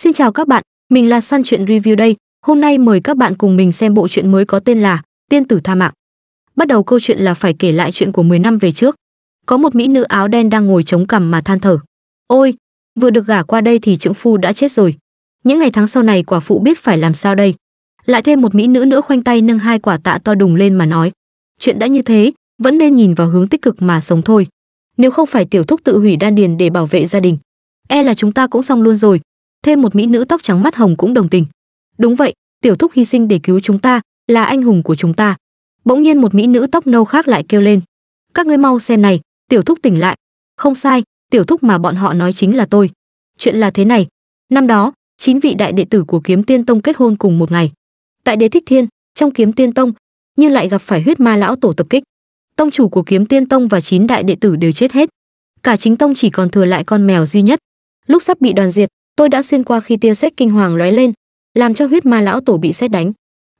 Xin chào các bạn, mình là San Chuyện Review đây. Hôm nay mời các bạn cùng mình xem bộ truyện mới có tên là Tiên tử tha mạng. Bắt đầu câu chuyện là phải kể lại chuyện của 10 năm về trước. Có một mỹ nữ áo đen đang ngồi chống cằm mà than thở. Ôi, vừa được gả qua đây thì trưởng phu đã chết rồi. Những ngày tháng sau này quả phụ biết phải làm sao đây. Lại thêm một mỹ nữ nữa khoanh tay nâng hai quả tạ to đùng lên mà nói. Chuyện đã như thế, vẫn nên nhìn vào hướng tích cực mà sống thôi. Nếu không phải tiểu thúc tự hủy đan điền để bảo vệ gia đình, e là chúng ta cũng xong luôn rồi, thêm một mỹ nữ tóc trắng mắt hồng cũng đồng tình đúng vậy tiểu thúc hy sinh để cứu chúng ta là anh hùng của chúng ta bỗng nhiên một mỹ nữ tóc nâu khác lại kêu lên các ngươi mau xem này tiểu thúc tỉnh lại không sai tiểu thúc mà bọn họ nói chính là tôi chuyện là thế này năm đó chín vị đại đệ tử của kiếm tiên tông kết hôn cùng một ngày tại đế thích thiên trong kiếm tiên tông nhưng lại gặp phải huyết ma lão tổ tập kích tông chủ của kiếm tiên tông và chín đại đệ tử đều chết hết cả chính tông chỉ còn thừa lại con mèo duy nhất lúc sắp bị đoàn diệt tôi đã xuyên qua khi tia sét kinh hoàng lóe lên làm cho huyết ma lão tổ bị xét đánh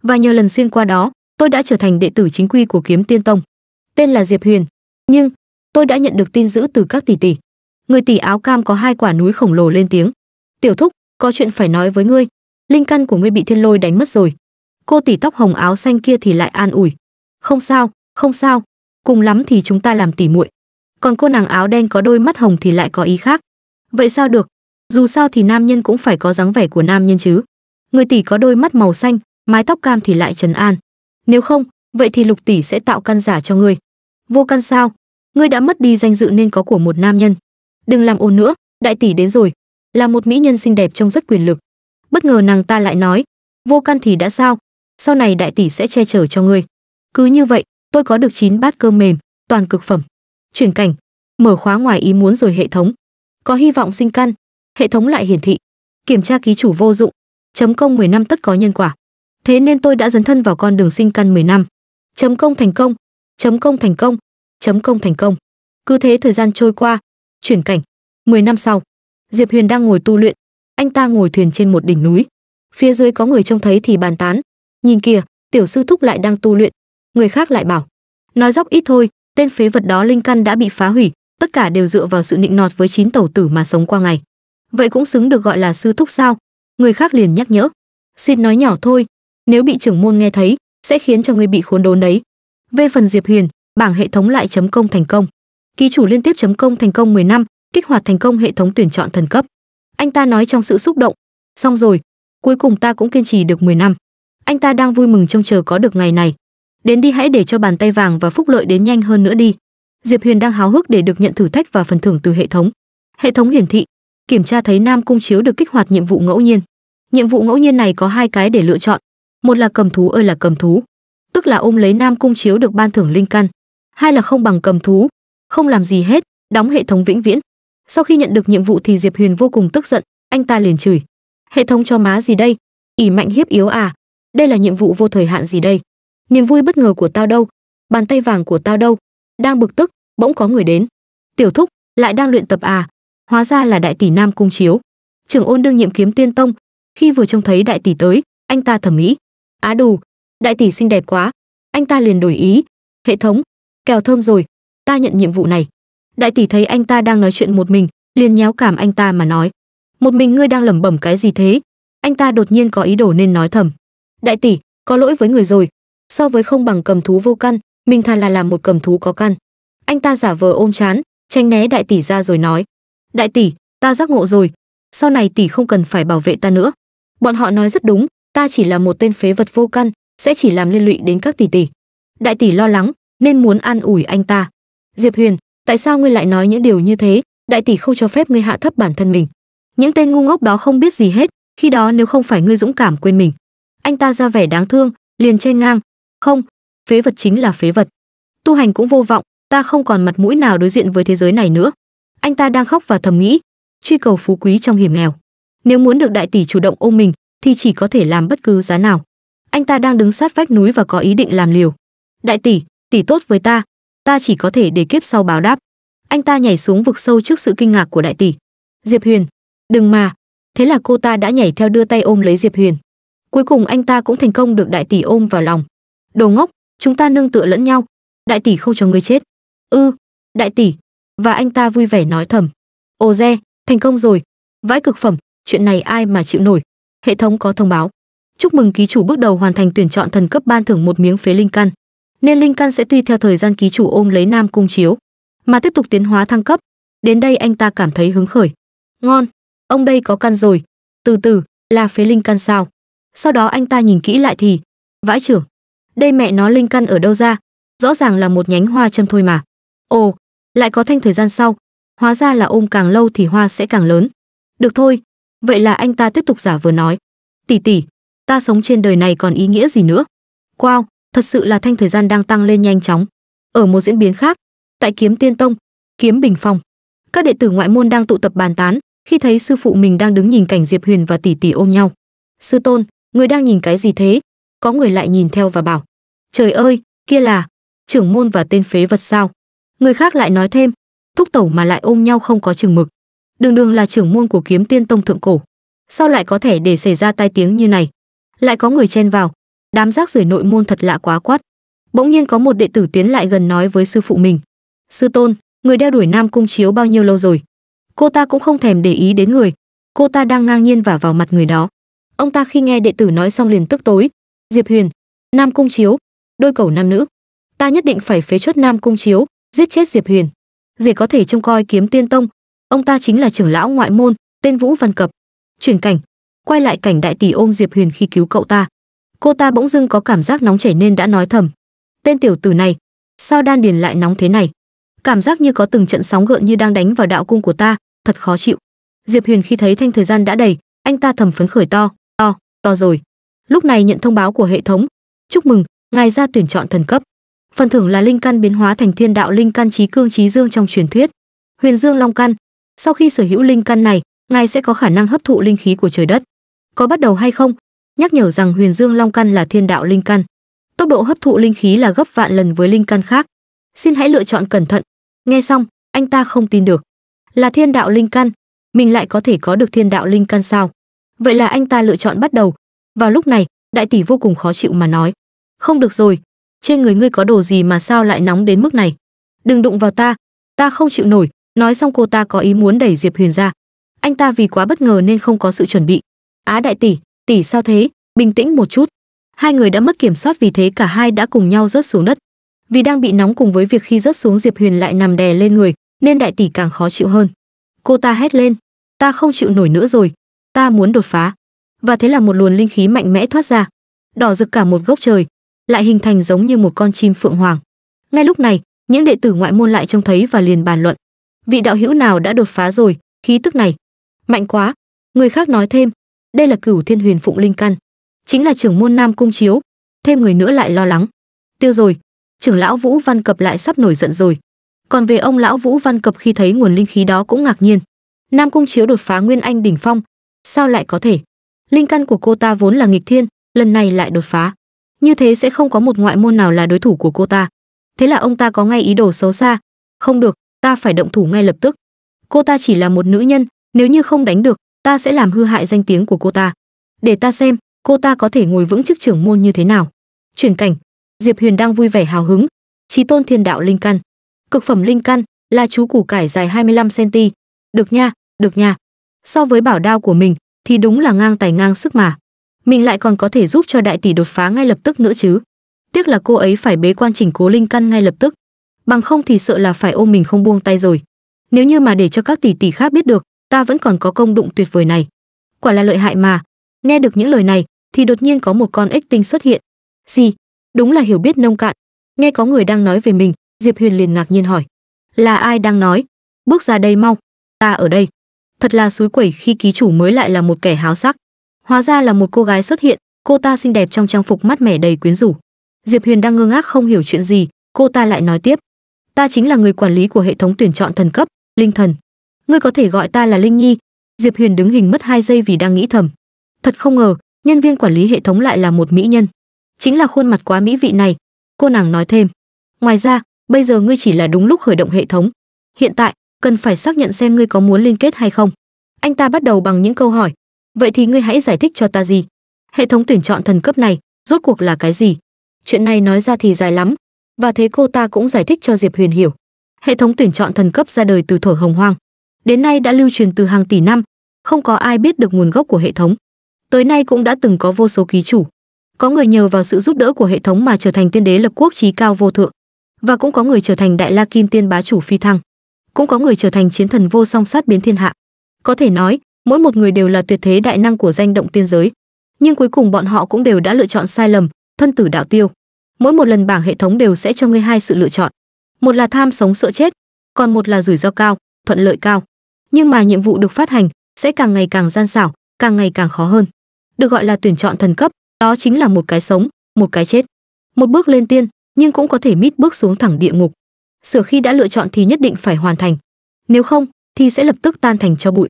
và nhờ lần xuyên qua đó tôi đã trở thành đệ tử chính quy của kiếm tiên tông tên là diệp huyền nhưng tôi đã nhận được tin dữ từ các tỷ tỷ người tỷ áo cam có hai quả núi khổng lồ lên tiếng tiểu thúc có chuyện phải nói với ngươi linh căn của ngươi bị thiên lôi đánh mất rồi cô tỷ tóc hồng áo xanh kia thì lại an ủi không sao không sao cùng lắm thì chúng ta làm tỷ muội còn cô nàng áo đen có đôi mắt hồng thì lại có ý khác vậy sao được dù sao thì nam nhân cũng phải có dáng vẻ của nam nhân chứ người tỷ có đôi mắt màu xanh mái tóc cam thì lại trấn an nếu không vậy thì lục tỷ sẽ tạo căn giả cho ngươi vô căn sao ngươi đã mất đi danh dự nên có của một nam nhân đừng làm ồn nữa đại tỷ đến rồi là một mỹ nhân xinh đẹp trông rất quyền lực bất ngờ nàng ta lại nói vô căn thì đã sao sau này đại tỷ sẽ che chở cho ngươi cứ như vậy tôi có được chín bát cơm mềm toàn cực phẩm chuyển cảnh mở khóa ngoài ý muốn rồi hệ thống có hy vọng sinh căn hệ thống lại hiển thị kiểm tra ký chủ vô dụng chấm công 10 năm tất có nhân quả thế nên tôi đã dấn thân vào con đường sinh căn 10 năm chấm công thành công chấm công thành công chấm công thành công cứ thế thời gian trôi qua chuyển cảnh 10 năm sau diệp huyền đang ngồi tu luyện anh ta ngồi thuyền trên một đỉnh núi phía dưới có người trông thấy thì bàn tán nhìn kìa tiểu sư thúc lại đang tu luyện người khác lại bảo nói dóc ít thôi tên phế vật đó linh căn đã bị phá hủy tất cả đều dựa vào sự nịnh nọt với chín tẩu tử mà sống qua ngày vậy cũng xứng được gọi là sư thúc sao người khác liền nhắc nhở xin nói nhỏ thôi nếu bị trưởng môn nghe thấy sẽ khiến cho người bị khốn đốn đấy về phần diệp huyền bảng hệ thống lại chấm công thành công ký chủ liên tiếp chấm công thành công 10 năm kích hoạt thành công hệ thống tuyển chọn thần cấp anh ta nói trong sự xúc động xong rồi cuối cùng ta cũng kiên trì được 10 năm anh ta đang vui mừng trông chờ có được ngày này đến đi hãy để cho bàn tay vàng và phúc lợi đến nhanh hơn nữa đi diệp huyền đang háo hức để được nhận thử thách và phần thưởng từ hệ thống hệ thống hiển thị kiểm tra thấy Nam Cung Chiếu được kích hoạt nhiệm vụ ngẫu nhiên. Nhiệm vụ ngẫu nhiên này có hai cái để lựa chọn, một là cầm thú ơi là cầm thú, tức là ôm lấy Nam Cung Chiếu được ban thưởng linh căn, hai là không bằng cầm thú, không làm gì hết, đóng hệ thống vĩnh viễn. Sau khi nhận được nhiệm vụ thì Diệp Huyền vô cùng tức giận, anh ta liền chửi: "Hệ thống cho má gì đây? ỉ mạnh hiếp yếu à? Đây là nhiệm vụ vô thời hạn gì đây? Niềm vui bất ngờ của tao đâu? Bàn tay vàng của tao đâu?" Đang bực tức, bỗng có người đến. "Tiểu thúc, lại đang luyện tập à? hóa ra là đại tỷ nam cung chiếu trưởng ôn đương nhiệm kiếm tiên tông khi vừa trông thấy đại tỷ tới anh ta thầm nghĩ á đù đại tỷ xinh đẹp quá anh ta liền đổi ý hệ thống kèo thơm rồi ta nhận nhiệm vụ này đại tỷ thấy anh ta đang nói chuyện một mình liền nhéo cảm anh ta mà nói một mình ngươi đang lẩm bẩm cái gì thế anh ta đột nhiên có ý đồ nên nói thầm đại tỷ có lỗi với người rồi so với không bằng cầm thú vô căn mình thà là làm một cầm thú có căn anh ta giả vờ ôm chán tránh né đại tỷ ra rồi nói đại tỷ ta giác ngộ rồi sau này tỷ không cần phải bảo vệ ta nữa bọn họ nói rất đúng ta chỉ là một tên phế vật vô căn sẽ chỉ làm liên lụy đến các tỷ tỷ đại tỷ lo lắng nên muốn an ủi anh ta diệp huyền tại sao ngươi lại nói những điều như thế đại tỷ không cho phép ngươi hạ thấp bản thân mình những tên ngu ngốc đó không biết gì hết khi đó nếu không phải ngươi dũng cảm quên mình anh ta ra vẻ đáng thương liền chen ngang không phế vật chính là phế vật tu hành cũng vô vọng ta không còn mặt mũi nào đối diện với thế giới này nữa anh ta đang khóc và thầm nghĩ truy cầu phú quý trong hiểm nghèo nếu muốn được đại tỷ chủ động ôm mình thì chỉ có thể làm bất cứ giá nào anh ta đang đứng sát vách núi và có ý định làm liều đại tỷ tỷ tốt với ta ta chỉ có thể để kiếp sau báo đáp anh ta nhảy xuống vực sâu trước sự kinh ngạc của đại tỷ diệp huyền đừng mà thế là cô ta đã nhảy theo đưa tay ôm lấy diệp huyền cuối cùng anh ta cũng thành công được đại tỷ ôm vào lòng đồ ngốc chúng ta nương tựa lẫn nhau đại tỷ không cho người chết ư ừ, đại tỷ và anh ta vui vẻ nói thầm ồ re thành công rồi vãi cực phẩm chuyện này ai mà chịu nổi hệ thống có thông báo chúc mừng ký chủ bước đầu hoàn thành tuyển chọn thần cấp ban thưởng một miếng phế linh căn nên linh căn sẽ tùy theo thời gian ký chủ ôm lấy nam cung chiếu mà tiếp tục tiến hóa thăng cấp đến đây anh ta cảm thấy hứng khởi ngon ông đây có căn rồi từ từ là phế linh căn sao sau đó anh ta nhìn kỹ lại thì vãi trưởng đây mẹ nó linh căn ở đâu ra rõ ràng là một nhánh hoa châm thôi mà ồ lại có thanh thời gian sau hóa ra là ôm càng lâu thì hoa sẽ càng lớn được thôi vậy là anh ta tiếp tục giả vừa nói tỷ tỷ ta sống trên đời này còn ý nghĩa gì nữa wow thật sự là thanh thời gian đang tăng lên nhanh chóng ở một diễn biến khác tại kiếm tiên tông kiếm bình phong các đệ tử ngoại môn đang tụ tập bàn tán khi thấy sư phụ mình đang đứng nhìn cảnh diệp huyền và tỷ tỷ ôm nhau sư tôn người đang nhìn cái gì thế có người lại nhìn theo và bảo trời ơi kia là trưởng môn và tên phế vật sao người khác lại nói thêm thúc tẩu mà lại ôm nhau không có chừng mực đường đường là trưởng môn của kiếm tiên tông thượng cổ sao lại có thể để xảy ra tai tiếng như này lại có người chen vào đám rác rưởi nội môn thật lạ quá quát bỗng nhiên có một đệ tử tiến lại gần nói với sư phụ mình sư tôn người đeo đuổi nam cung chiếu bao nhiêu lâu rồi cô ta cũng không thèm để ý đến người cô ta đang ngang nhiên vả vào mặt người đó ông ta khi nghe đệ tử nói xong liền tức tối diệp huyền nam cung chiếu đôi cầu nam nữ ta nhất định phải phế chuất nam cung chiếu giết chết diệp huyền để có thể trông coi kiếm tiên tông ông ta chính là trưởng lão ngoại môn tên vũ văn cập chuyển cảnh quay lại cảnh đại tỷ ôm diệp huyền khi cứu cậu ta cô ta bỗng dưng có cảm giác nóng chảy nên đã nói thầm tên tiểu tử này sao đan điền lại nóng thế này cảm giác như có từng trận sóng gợn như đang đánh vào đạo cung của ta thật khó chịu diệp huyền khi thấy thanh thời gian đã đầy anh ta thầm phấn khởi to to to rồi lúc này nhận thông báo của hệ thống chúc mừng ngài ra tuyển chọn thần cấp phần thưởng là linh căn biến hóa thành thiên đạo linh căn trí cương trí dương trong truyền thuyết huyền dương long căn sau khi sở hữu linh căn này ngài sẽ có khả năng hấp thụ linh khí của trời đất có bắt đầu hay không nhắc nhở rằng huyền dương long căn là thiên đạo linh căn tốc độ hấp thụ linh khí là gấp vạn lần với linh căn khác xin hãy lựa chọn cẩn thận nghe xong anh ta không tin được là thiên đạo linh căn mình lại có thể có được thiên đạo linh căn sao vậy là anh ta lựa chọn bắt đầu vào lúc này đại tỷ vô cùng khó chịu mà nói không được rồi trên người ngươi có đồ gì mà sao lại nóng đến mức này đừng đụng vào ta ta không chịu nổi nói xong cô ta có ý muốn đẩy diệp huyền ra anh ta vì quá bất ngờ nên không có sự chuẩn bị á đại tỷ tỷ sao thế bình tĩnh một chút hai người đã mất kiểm soát vì thế cả hai đã cùng nhau rớt xuống đất vì đang bị nóng cùng với việc khi rớt xuống diệp huyền lại nằm đè lên người nên đại tỷ càng khó chịu hơn cô ta hét lên ta không chịu nổi nữa rồi ta muốn đột phá và thế là một luồn linh khí mạnh mẽ thoát ra đỏ rực cả một gốc trời lại hình thành giống như một con chim phượng hoàng. Ngay lúc này, những đệ tử ngoại môn lại trông thấy và liền bàn luận. Vị đạo hữu nào đã đột phá rồi, khí tức này. Mạnh quá. Người khác nói thêm, đây là cửu thiên huyền phụng linh căn. Chính là trưởng môn Nam Cung Chiếu. Thêm người nữa lại lo lắng. Tiêu rồi, trưởng lão Vũ Văn Cập lại sắp nổi giận rồi. Còn về ông lão Vũ Văn Cập khi thấy nguồn linh khí đó cũng ngạc nhiên. Nam Cung Chiếu đột phá Nguyên Anh đỉnh phong, sao lại có thể? Linh căn của cô ta vốn là nghịch thiên, lần này lại đột phá như thế sẽ không có một ngoại môn nào là đối thủ của cô ta thế là ông ta có ngay ý đồ xấu xa không được ta phải động thủ ngay lập tức cô ta chỉ là một nữ nhân nếu như không đánh được ta sẽ làm hư hại danh tiếng của cô ta để ta xem cô ta có thể ngồi vững chức trưởng môn như thế nào chuyển cảnh diệp huyền đang vui vẻ hào hứng trí tôn thiên đạo linh căn cực phẩm linh căn là chú củ cải dài 25 cm được nha được nha so với bảo đao của mình thì đúng là ngang tài ngang sức mà mình lại còn có thể giúp cho đại tỷ đột phá ngay lập tức nữa chứ tiếc là cô ấy phải bế quan chỉnh cố linh căn ngay lập tức bằng không thì sợ là phải ôm mình không buông tay rồi nếu như mà để cho các tỷ tỷ khác biết được ta vẫn còn có công đụng tuyệt vời này quả là lợi hại mà nghe được những lời này thì đột nhiên có một con ếch tinh xuất hiện gì đúng là hiểu biết nông cạn nghe có người đang nói về mình diệp huyền liền ngạc nhiên hỏi là ai đang nói bước ra đây mau ta ở đây thật là suối quẩy khi ký chủ mới lại là một kẻ háo sắc Hóa ra là một cô gái xuất hiện, cô ta xinh đẹp trong trang phục mát mẻ đầy quyến rũ. Diệp Huyền đang ngơ ngác không hiểu chuyện gì, cô ta lại nói tiếp: "Ta chính là người quản lý của hệ thống tuyển chọn thần cấp, Linh Thần. Ngươi có thể gọi ta là Linh Nhi." Diệp Huyền đứng hình mất hai giây vì đang nghĩ thầm, thật không ngờ, nhân viên quản lý hệ thống lại là một mỹ nhân. Chính là khuôn mặt quá mỹ vị này, cô nàng nói thêm. Ngoài ra, bây giờ ngươi chỉ là đúng lúc khởi động hệ thống. Hiện tại, cần phải xác nhận xem ngươi có muốn liên kết hay không. Anh ta bắt đầu bằng những câu hỏi, vậy thì ngươi hãy giải thích cho ta gì hệ thống tuyển chọn thần cấp này rốt cuộc là cái gì chuyện này nói ra thì dài lắm và thế cô ta cũng giải thích cho diệp huyền hiểu hệ thống tuyển chọn thần cấp ra đời từ thổi hồng hoang đến nay đã lưu truyền từ hàng tỷ năm không có ai biết được nguồn gốc của hệ thống tới nay cũng đã từng có vô số ký chủ có người nhờ vào sự giúp đỡ của hệ thống mà trở thành tiên đế lập quốc trí cao vô thượng và cũng có người trở thành đại la kim tiên bá chủ phi thăng cũng có người trở thành chiến thần vô song sát biến thiên hạ có thể nói mỗi một người đều là tuyệt thế đại năng của danh động tiên giới nhưng cuối cùng bọn họ cũng đều đã lựa chọn sai lầm thân tử đạo tiêu mỗi một lần bảng hệ thống đều sẽ cho ngươi hai sự lựa chọn một là tham sống sợ chết còn một là rủi ro cao thuận lợi cao nhưng mà nhiệm vụ được phát hành sẽ càng ngày càng gian xảo càng ngày càng khó hơn được gọi là tuyển chọn thần cấp đó chính là một cái sống một cái chết một bước lên tiên nhưng cũng có thể mít bước xuống thẳng địa ngục sửa khi đã lựa chọn thì nhất định phải hoàn thành nếu không thì sẽ lập tức tan thành cho bụi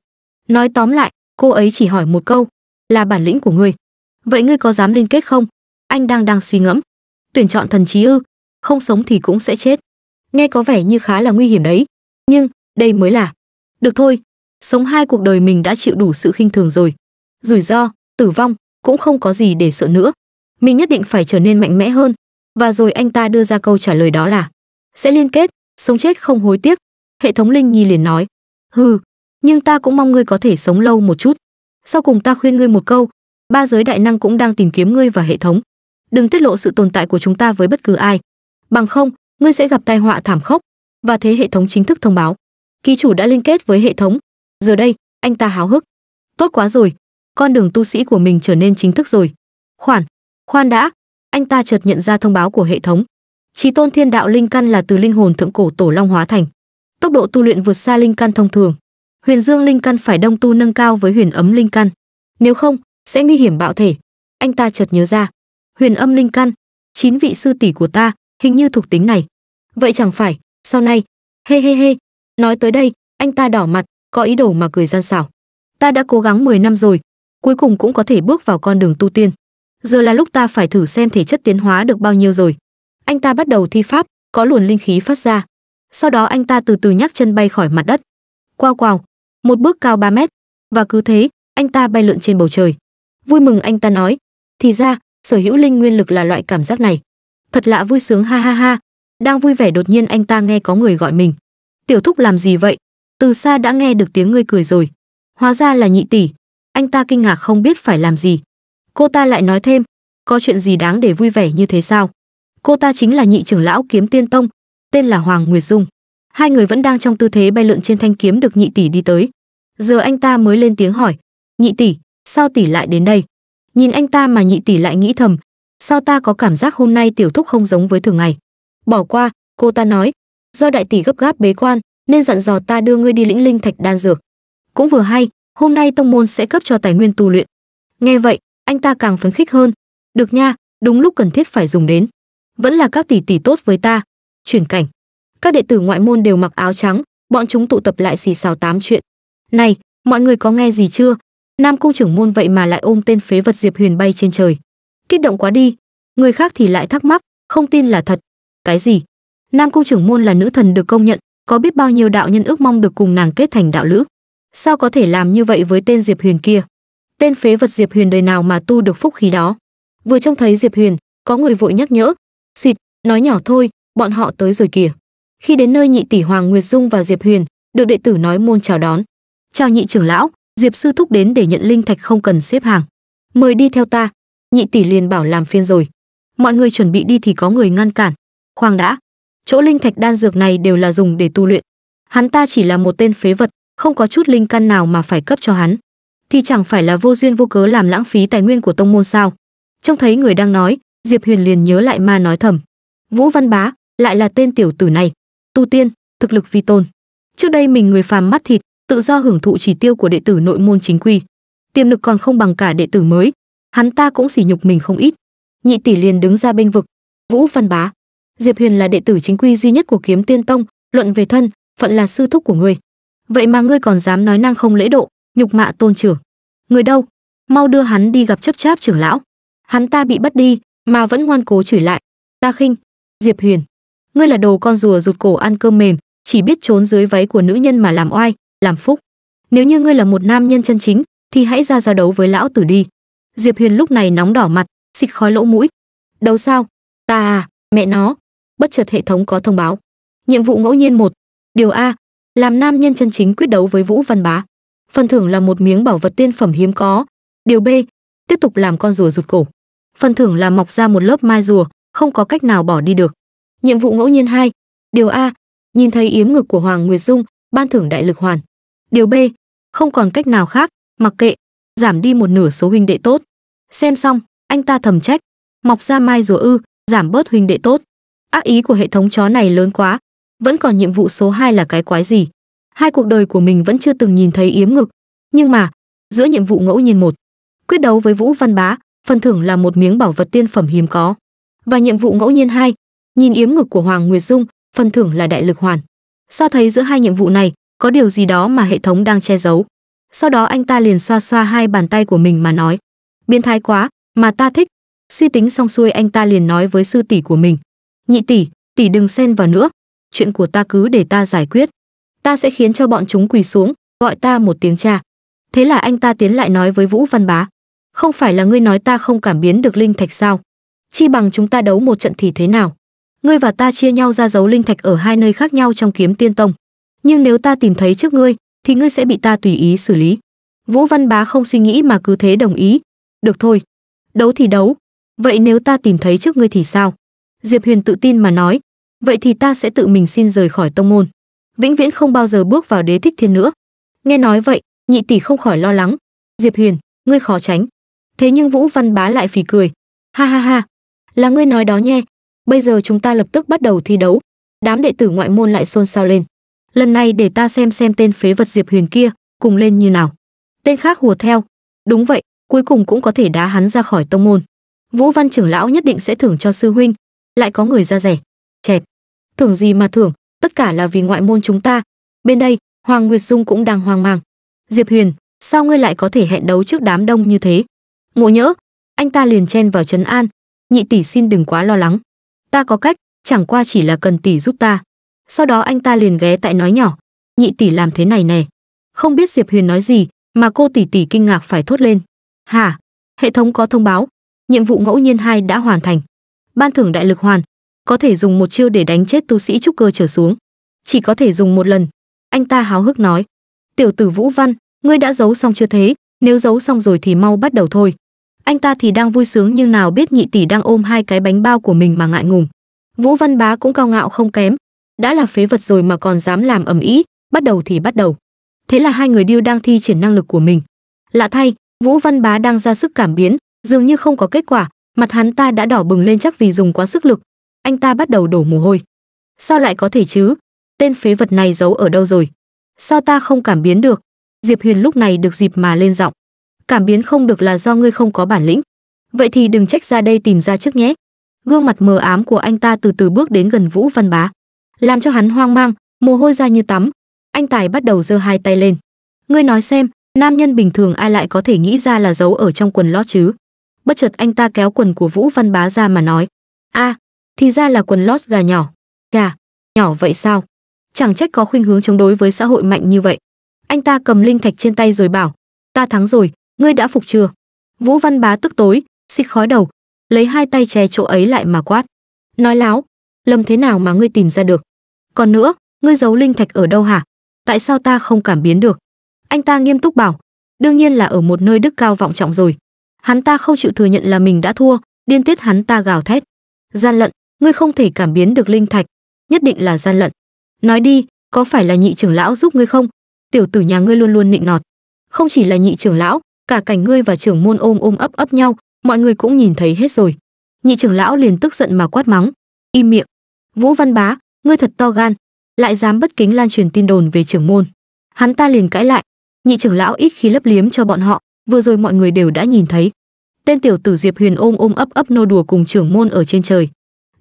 nói tóm lại cô ấy chỉ hỏi một câu là bản lĩnh của ngươi vậy ngươi có dám liên kết không anh đang đang suy ngẫm tuyển chọn thần trí ư không sống thì cũng sẽ chết nghe có vẻ như khá là nguy hiểm đấy nhưng đây mới là được thôi sống hai cuộc đời mình đã chịu đủ sự khinh thường rồi rủi ro tử vong cũng không có gì để sợ nữa mình nhất định phải trở nên mạnh mẽ hơn và rồi anh ta đưa ra câu trả lời đó là sẽ liên kết sống chết không hối tiếc hệ thống linh nhi liền nói hừ nhưng ta cũng mong ngươi có thể sống lâu một chút. Sau cùng ta khuyên ngươi một câu, ba giới đại năng cũng đang tìm kiếm ngươi và hệ thống. Đừng tiết lộ sự tồn tại của chúng ta với bất cứ ai, bằng không, ngươi sẽ gặp tai họa thảm khốc và thế hệ thống chính thức thông báo. Ký chủ đã liên kết với hệ thống. Giờ đây, anh ta háo hức. Tốt quá rồi, con đường tu sĩ của mình trở nên chính thức rồi. Khoản, khoan đã, anh ta chợt nhận ra thông báo của hệ thống. Chí tôn thiên đạo linh căn là từ linh hồn thượng cổ tổ long hóa thành. Tốc độ tu luyện vượt xa linh căn thông thường huyền dương linh căn phải đông tu nâng cao với huyền ấm linh căn nếu không sẽ nguy hiểm bạo thể anh ta chợt nhớ ra huyền âm linh căn chín vị sư tỷ của ta hình như thuộc tính này vậy chẳng phải sau này hê hê hê nói tới đây anh ta đỏ mặt có ý đồ mà cười gian xảo ta đã cố gắng 10 năm rồi cuối cùng cũng có thể bước vào con đường tu tiên giờ là lúc ta phải thử xem thể chất tiến hóa được bao nhiêu rồi anh ta bắt đầu thi pháp có luồn linh khí phát ra sau đó anh ta từ từ nhắc chân bay khỏi mặt đất quao quào một bước cao 3 mét và cứ thế anh ta bay lượn trên bầu trời vui mừng anh ta nói thì ra sở hữu linh nguyên lực là loại cảm giác này thật lạ vui sướng ha ha ha đang vui vẻ đột nhiên anh ta nghe có người gọi mình tiểu thúc làm gì vậy từ xa đã nghe được tiếng ngươi cười rồi hóa ra là nhị tỷ anh ta kinh ngạc không biết phải làm gì cô ta lại nói thêm có chuyện gì đáng để vui vẻ như thế sao cô ta chính là nhị trưởng lão kiếm tiên tông tên là hoàng nguyệt dung hai người vẫn đang trong tư thế bay lượn trên thanh kiếm được nhị tỷ đi tới giờ anh ta mới lên tiếng hỏi nhị tỷ sao tỷ lại đến đây nhìn anh ta mà nhị tỷ lại nghĩ thầm sao ta có cảm giác hôm nay tiểu thúc không giống với thường ngày bỏ qua cô ta nói do đại tỷ gấp gáp bế quan nên dặn dò ta đưa ngươi đi lĩnh linh thạch đan dược cũng vừa hay hôm nay tông môn sẽ cấp cho tài nguyên tu luyện nghe vậy anh ta càng phấn khích hơn được nha đúng lúc cần thiết phải dùng đến vẫn là các tỷ tỷ tốt với ta chuyển cảnh các đệ tử ngoại môn đều mặc áo trắng, bọn chúng tụ tập lại xì xào tám chuyện. "Này, mọi người có nghe gì chưa? Nam cung trưởng môn vậy mà lại ôm tên phế vật Diệp Huyền bay trên trời." Kích động quá đi, người khác thì lại thắc mắc, không tin là thật. "Cái gì? Nam cung trưởng môn là nữ thần được công nhận, có biết bao nhiêu đạo nhân ước mong được cùng nàng kết thành đạo lữ? Sao có thể làm như vậy với tên Diệp Huyền kia?" Tên phế vật Diệp Huyền đời nào mà tu được phúc khí đó. Vừa trông thấy Diệp Huyền, có người vội nhắc nhở, xịt nói nhỏ thôi, bọn họ tới rồi kìa." Khi đến nơi nhị tỷ Hoàng Nguyệt Dung và Diệp Huyền, được đệ tử nói môn chào đón. "Chào nhị trưởng lão, Diệp sư thúc đến để nhận linh thạch không cần xếp hàng. Mời đi theo ta." Nhị tỷ liền bảo làm phiên rồi. Mọi người chuẩn bị đi thì có người ngăn cản. khoang đã, chỗ linh thạch đan dược này đều là dùng để tu luyện. Hắn ta chỉ là một tên phế vật, không có chút linh căn nào mà phải cấp cho hắn." thì chẳng phải là vô duyên vô cớ làm lãng phí tài nguyên của tông môn sao? Trông thấy người đang nói, Diệp Huyền liền nhớ lại ma nói thầm. Vũ Văn Bá, lại là tên tiểu tử này tu tiên thực lực vi tôn trước đây mình người phàm mắt thịt tự do hưởng thụ chỉ tiêu của đệ tử nội môn chính quy tiềm lực còn không bằng cả đệ tử mới hắn ta cũng sỉ nhục mình không ít nhị tỷ liền đứng ra bên vực vũ văn bá diệp huyền là đệ tử chính quy duy nhất của kiếm tiên tông luận về thân phận là sư thúc của ngươi vậy mà ngươi còn dám nói năng không lễ độ nhục mạ tôn trưởng người đâu mau đưa hắn đi gặp chấp cháp trưởng lão hắn ta bị bắt đi mà vẫn ngoan cố chửi lại ta khinh diệp huyền ngươi là đồ con rùa rụt cổ ăn cơm mềm chỉ biết trốn dưới váy của nữ nhân mà làm oai làm phúc nếu như ngươi là một nam nhân chân chính thì hãy ra giao đấu với lão tử đi diệp huyền lúc này nóng đỏ mặt xịt khói lỗ mũi đấu sao ta à mẹ nó bất chợt hệ thống có thông báo nhiệm vụ ngẫu nhiên một điều a làm nam nhân chân chính quyết đấu với vũ văn bá phần thưởng là một miếng bảo vật tiên phẩm hiếm có điều b tiếp tục làm con rùa rụt cổ phần thưởng là mọc ra một lớp mai rùa không có cách nào bỏ đi được Nhiệm vụ ngẫu nhiên 2. Điều A. Nhìn thấy yếm ngực của Hoàng Nguyệt Dung, ban thưởng đại lực hoàn. Điều B. Không còn cách nào khác, mặc kệ, giảm đi một nửa số huynh đệ tốt. Xem xong, anh ta thầm trách, mọc ra mai rùa ư, giảm bớt huynh đệ tốt. Ác ý của hệ thống chó này lớn quá, vẫn còn nhiệm vụ số 2 là cái quái gì? Hai cuộc đời của mình vẫn chưa từng nhìn thấy yếm ngực, nhưng mà, giữa nhiệm vụ ngẫu nhiên một, quyết đấu với Vũ Văn Bá, phần thưởng là một miếng bảo vật tiên phẩm hiếm có. Và nhiệm vụ ngẫu nhiên hai nhìn yếm ngực của hoàng nguyệt dung phần thưởng là đại lực hoàn sao thấy giữa hai nhiệm vụ này có điều gì đó mà hệ thống đang che giấu sau đó anh ta liền xoa xoa hai bàn tay của mình mà nói biến thái quá mà ta thích suy tính xong xuôi anh ta liền nói với sư tỷ của mình nhị tỷ tỷ đừng xen vào nữa chuyện của ta cứ để ta giải quyết ta sẽ khiến cho bọn chúng quỳ xuống gọi ta một tiếng cha thế là anh ta tiến lại nói với vũ văn bá không phải là ngươi nói ta không cảm biến được linh thạch sao chi bằng chúng ta đấu một trận thì thế nào ngươi và ta chia nhau ra giấu linh thạch ở hai nơi khác nhau trong kiếm tiên tông nhưng nếu ta tìm thấy trước ngươi thì ngươi sẽ bị ta tùy ý xử lý vũ văn bá không suy nghĩ mà cứ thế đồng ý được thôi đấu thì đấu vậy nếu ta tìm thấy trước ngươi thì sao diệp huyền tự tin mà nói vậy thì ta sẽ tự mình xin rời khỏi tông môn vĩnh viễn không bao giờ bước vào đế thích thiên nữa nghe nói vậy nhị tỷ không khỏi lo lắng diệp huyền ngươi khó tránh thế nhưng vũ văn bá lại phì cười ha ha ha là ngươi nói đó nhé bây giờ chúng ta lập tức bắt đầu thi đấu đám đệ tử ngoại môn lại xôn xao lên lần này để ta xem xem tên phế vật diệp huyền kia cùng lên như nào tên khác hùa theo đúng vậy cuối cùng cũng có thể đá hắn ra khỏi tông môn vũ văn trưởng lão nhất định sẽ thưởng cho sư huynh lại có người ra rẻ chẹp thưởng gì mà thưởng tất cả là vì ngoại môn chúng ta bên đây hoàng nguyệt dung cũng đang hoang mang diệp huyền sao ngươi lại có thể hẹn đấu trước đám đông như thế ngộ nhỡ anh ta liền chen vào trấn an nhị tỷ xin đừng quá lo lắng ta có cách chẳng qua chỉ là cần tỷ giúp ta sau đó anh ta liền ghé tại nói nhỏ nhị tỷ làm thế này nè không biết diệp huyền nói gì mà cô tỷ tỷ kinh ngạc phải thốt lên hả hệ thống có thông báo nhiệm vụ ngẫu nhiên hai đã hoàn thành ban thưởng đại lực hoàn có thể dùng một chiêu để đánh chết tu sĩ trúc cơ trở xuống chỉ có thể dùng một lần anh ta háo hức nói tiểu tử vũ văn ngươi đã giấu xong chưa thế nếu giấu xong rồi thì mau bắt đầu thôi anh ta thì đang vui sướng nhưng nào biết nhị tỷ đang ôm hai cái bánh bao của mình mà ngại ngùng vũ văn bá cũng cao ngạo không kém đã là phế vật rồi mà còn dám làm ầm ĩ bắt đầu thì bắt đầu thế là hai người điêu đang thi triển năng lực của mình lạ thay vũ văn bá đang ra sức cảm biến dường như không có kết quả mặt hắn ta đã đỏ bừng lên chắc vì dùng quá sức lực anh ta bắt đầu đổ mồ hôi sao lại có thể chứ tên phế vật này giấu ở đâu rồi sao ta không cảm biến được diệp huyền lúc này được dịp mà lên giọng cảm biến không được là do ngươi không có bản lĩnh vậy thì đừng trách ra đây tìm ra trước nhé gương mặt mờ ám của anh ta từ từ bước đến gần vũ văn bá làm cho hắn hoang mang mồ hôi ra như tắm anh tài bắt đầu giơ hai tay lên ngươi nói xem nam nhân bình thường ai lại có thể nghĩ ra là giấu ở trong quần lót chứ bất chợt anh ta kéo quần của vũ văn bá ra mà nói a à, thì ra là quần lót gà nhỏ chà nhỏ vậy sao chẳng trách có khuynh hướng chống đối với xã hội mạnh như vậy anh ta cầm linh thạch trên tay rồi bảo ta thắng rồi ngươi đã phục chưa vũ văn bá tức tối xịt khói đầu lấy hai tay che chỗ ấy lại mà quát nói láo lầm thế nào mà ngươi tìm ra được còn nữa ngươi giấu linh thạch ở đâu hả tại sao ta không cảm biến được anh ta nghiêm túc bảo đương nhiên là ở một nơi đức cao vọng trọng rồi hắn ta không chịu thừa nhận là mình đã thua điên tiết hắn ta gào thét gian lận ngươi không thể cảm biến được linh thạch nhất định là gian lận nói đi có phải là nhị trưởng lão giúp ngươi không tiểu tử nhà ngươi luôn luôn nịnh nọt không chỉ là nhị trưởng lão cả cảnh ngươi và trưởng môn ôm ôm ấp ấp nhau mọi người cũng nhìn thấy hết rồi nhị trưởng lão liền tức giận mà quát mắng im miệng vũ văn bá ngươi thật to gan lại dám bất kính lan truyền tin đồn về trưởng môn hắn ta liền cãi lại nhị trưởng lão ít khi lấp liếm cho bọn họ vừa rồi mọi người đều đã nhìn thấy tên tiểu tử diệp huyền ôm ôm ấp ấp nô đùa cùng trưởng môn ở trên trời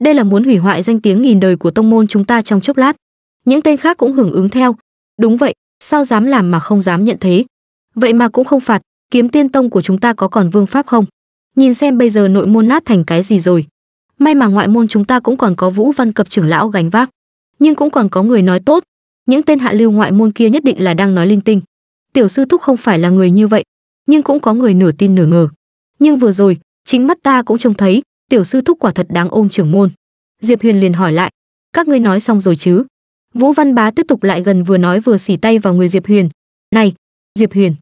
đây là muốn hủy hoại danh tiếng nghìn đời của tông môn chúng ta trong chốc lát những tên khác cũng hưởng ứng theo đúng vậy sao dám làm mà không dám nhận thế vậy mà cũng không phạt kiếm tiên tông của chúng ta có còn vương pháp không nhìn xem bây giờ nội môn nát thành cái gì rồi may mà ngoại môn chúng ta cũng còn có vũ văn cập trưởng lão gánh vác nhưng cũng còn có người nói tốt những tên hạ lưu ngoại môn kia nhất định là đang nói linh tinh tiểu sư thúc không phải là người như vậy nhưng cũng có người nửa tin nửa ngờ nhưng vừa rồi chính mắt ta cũng trông thấy tiểu sư thúc quả thật đáng ôm trưởng môn diệp huyền liền hỏi lại các ngươi nói xong rồi chứ vũ văn bá tiếp tục lại gần vừa nói vừa xỉ tay vào người diệp huyền này diệp huyền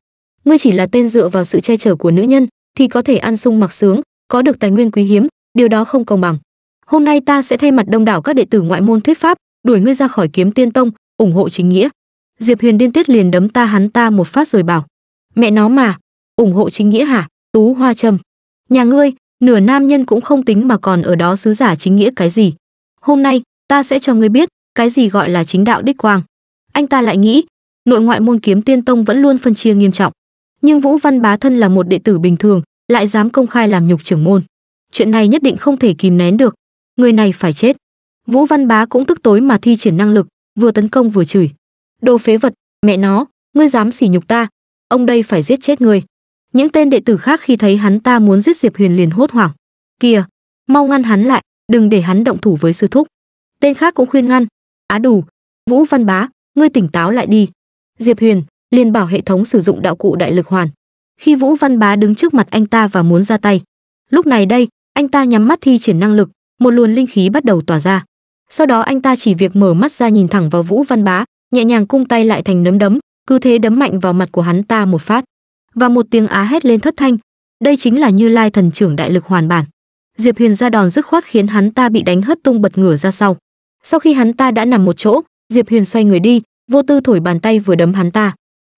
ngươi chỉ là tên dựa vào sự che chở của nữ nhân thì có thể ăn sung mặc sướng, có được tài nguyên quý hiếm, điều đó không công bằng. Hôm nay ta sẽ thay mặt đông đảo các đệ tử ngoại môn thuyết pháp, đuổi ngươi ra khỏi Kiếm Tiên Tông, ủng hộ chính nghĩa. Diệp Huyền điên tiết liền đấm ta hắn ta một phát rồi bảo: "Mẹ nó mà, ủng hộ chính nghĩa hả? Tú Hoa Trâm, nhà ngươi, nửa nam nhân cũng không tính mà còn ở đó sứ giả chính nghĩa cái gì? Hôm nay, ta sẽ cho ngươi biết cái gì gọi là chính đạo đích quang." Anh ta lại nghĩ, nội ngoại môn Kiếm Tiên Tông vẫn luôn phân chia nghiêm trọng nhưng vũ văn bá thân là một đệ tử bình thường lại dám công khai làm nhục trưởng môn chuyện này nhất định không thể kìm nén được người này phải chết vũ văn bá cũng tức tối mà thi triển năng lực vừa tấn công vừa chửi đồ phế vật mẹ nó ngươi dám sỉ nhục ta ông đây phải giết chết ngươi những tên đệ tử khác khi thấy hắn ta muốn giết diệp huyền liền hốt hoảng kia mau ngăn hắn lại đừng để hắn động thủ với sư thúc tên khác cũng khuyên ngăn á đủ vũ văn bá ngươi tỉnh táo lại đi diệp huyền liền bảo hệ thống sử dụng đạo cụ đại lực hoàn. Khi Vũ Văn Bá đứng trước mặt anh ta và muốn ra tay, lúc này đây, anh ta nhắm mắt thi triển năng lực, một luồng linh khí bắt đầu tỏa ra. Sau đó anh ta chỉ việc mở mắt ra nhìn thẳng vào Vũ Văn Bá, nhẹ nhàng cung tay lại thành nấm đấm, cứ thế đấm mạnh vào mặt của hắn ta một phát. Và một tiếng á hét lên thất thanh, đây chính là Như Lai thần trưởng đại lực hoàn bản. Diệp Huyền ra đòn dứt khoát khiến hắn ta bị đánh hất tung bật ngửa ra sau. Sau khi hắn ta đã nằm một chỗ, Diệp Huyền xoay người đi, vô tư thổi bàn tay vừa đấm hắn ta.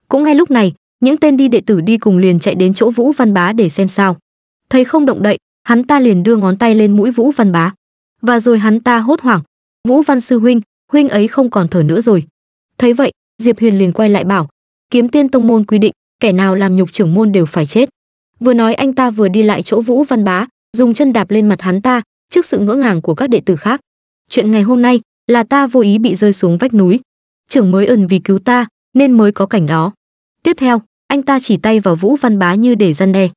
Cũng ngay lúc này, những tên đi đệ tử đi cùng liền chạy đến chỗ Vũ Văn Bá để xem sao. Thấy không động đậy, hắn ta liền đưa ngón tay lên mũi Vũ Văn Bá. Và rồi hắn ta hốt hoảng, "Vũ Văn sư huynh, huynh ấy không còn thở nữa rồi." Thấy vậy, Diệp Huyền liền quay lại bảo, "Kiếm Tiên tông môn quy định, kẻ nào làm nhục trưởng môn đều phải chết." Vừa nói anh ta vừa đi lại chỗ Vũ Văn Bá, dùng chân đạp lên mặt hắn ta, trước sự ngỡ ngàng của các đệ tử khác. "Chuyện ngày hôm nay là ta vô ý bị rơi xuống vách núi, trưởng mới ẩn vì cứu ta, nên mới có cảnh đó." Tiếp theo, anh ta chỉ tay vào Vũ Văn Bá như để răn đe.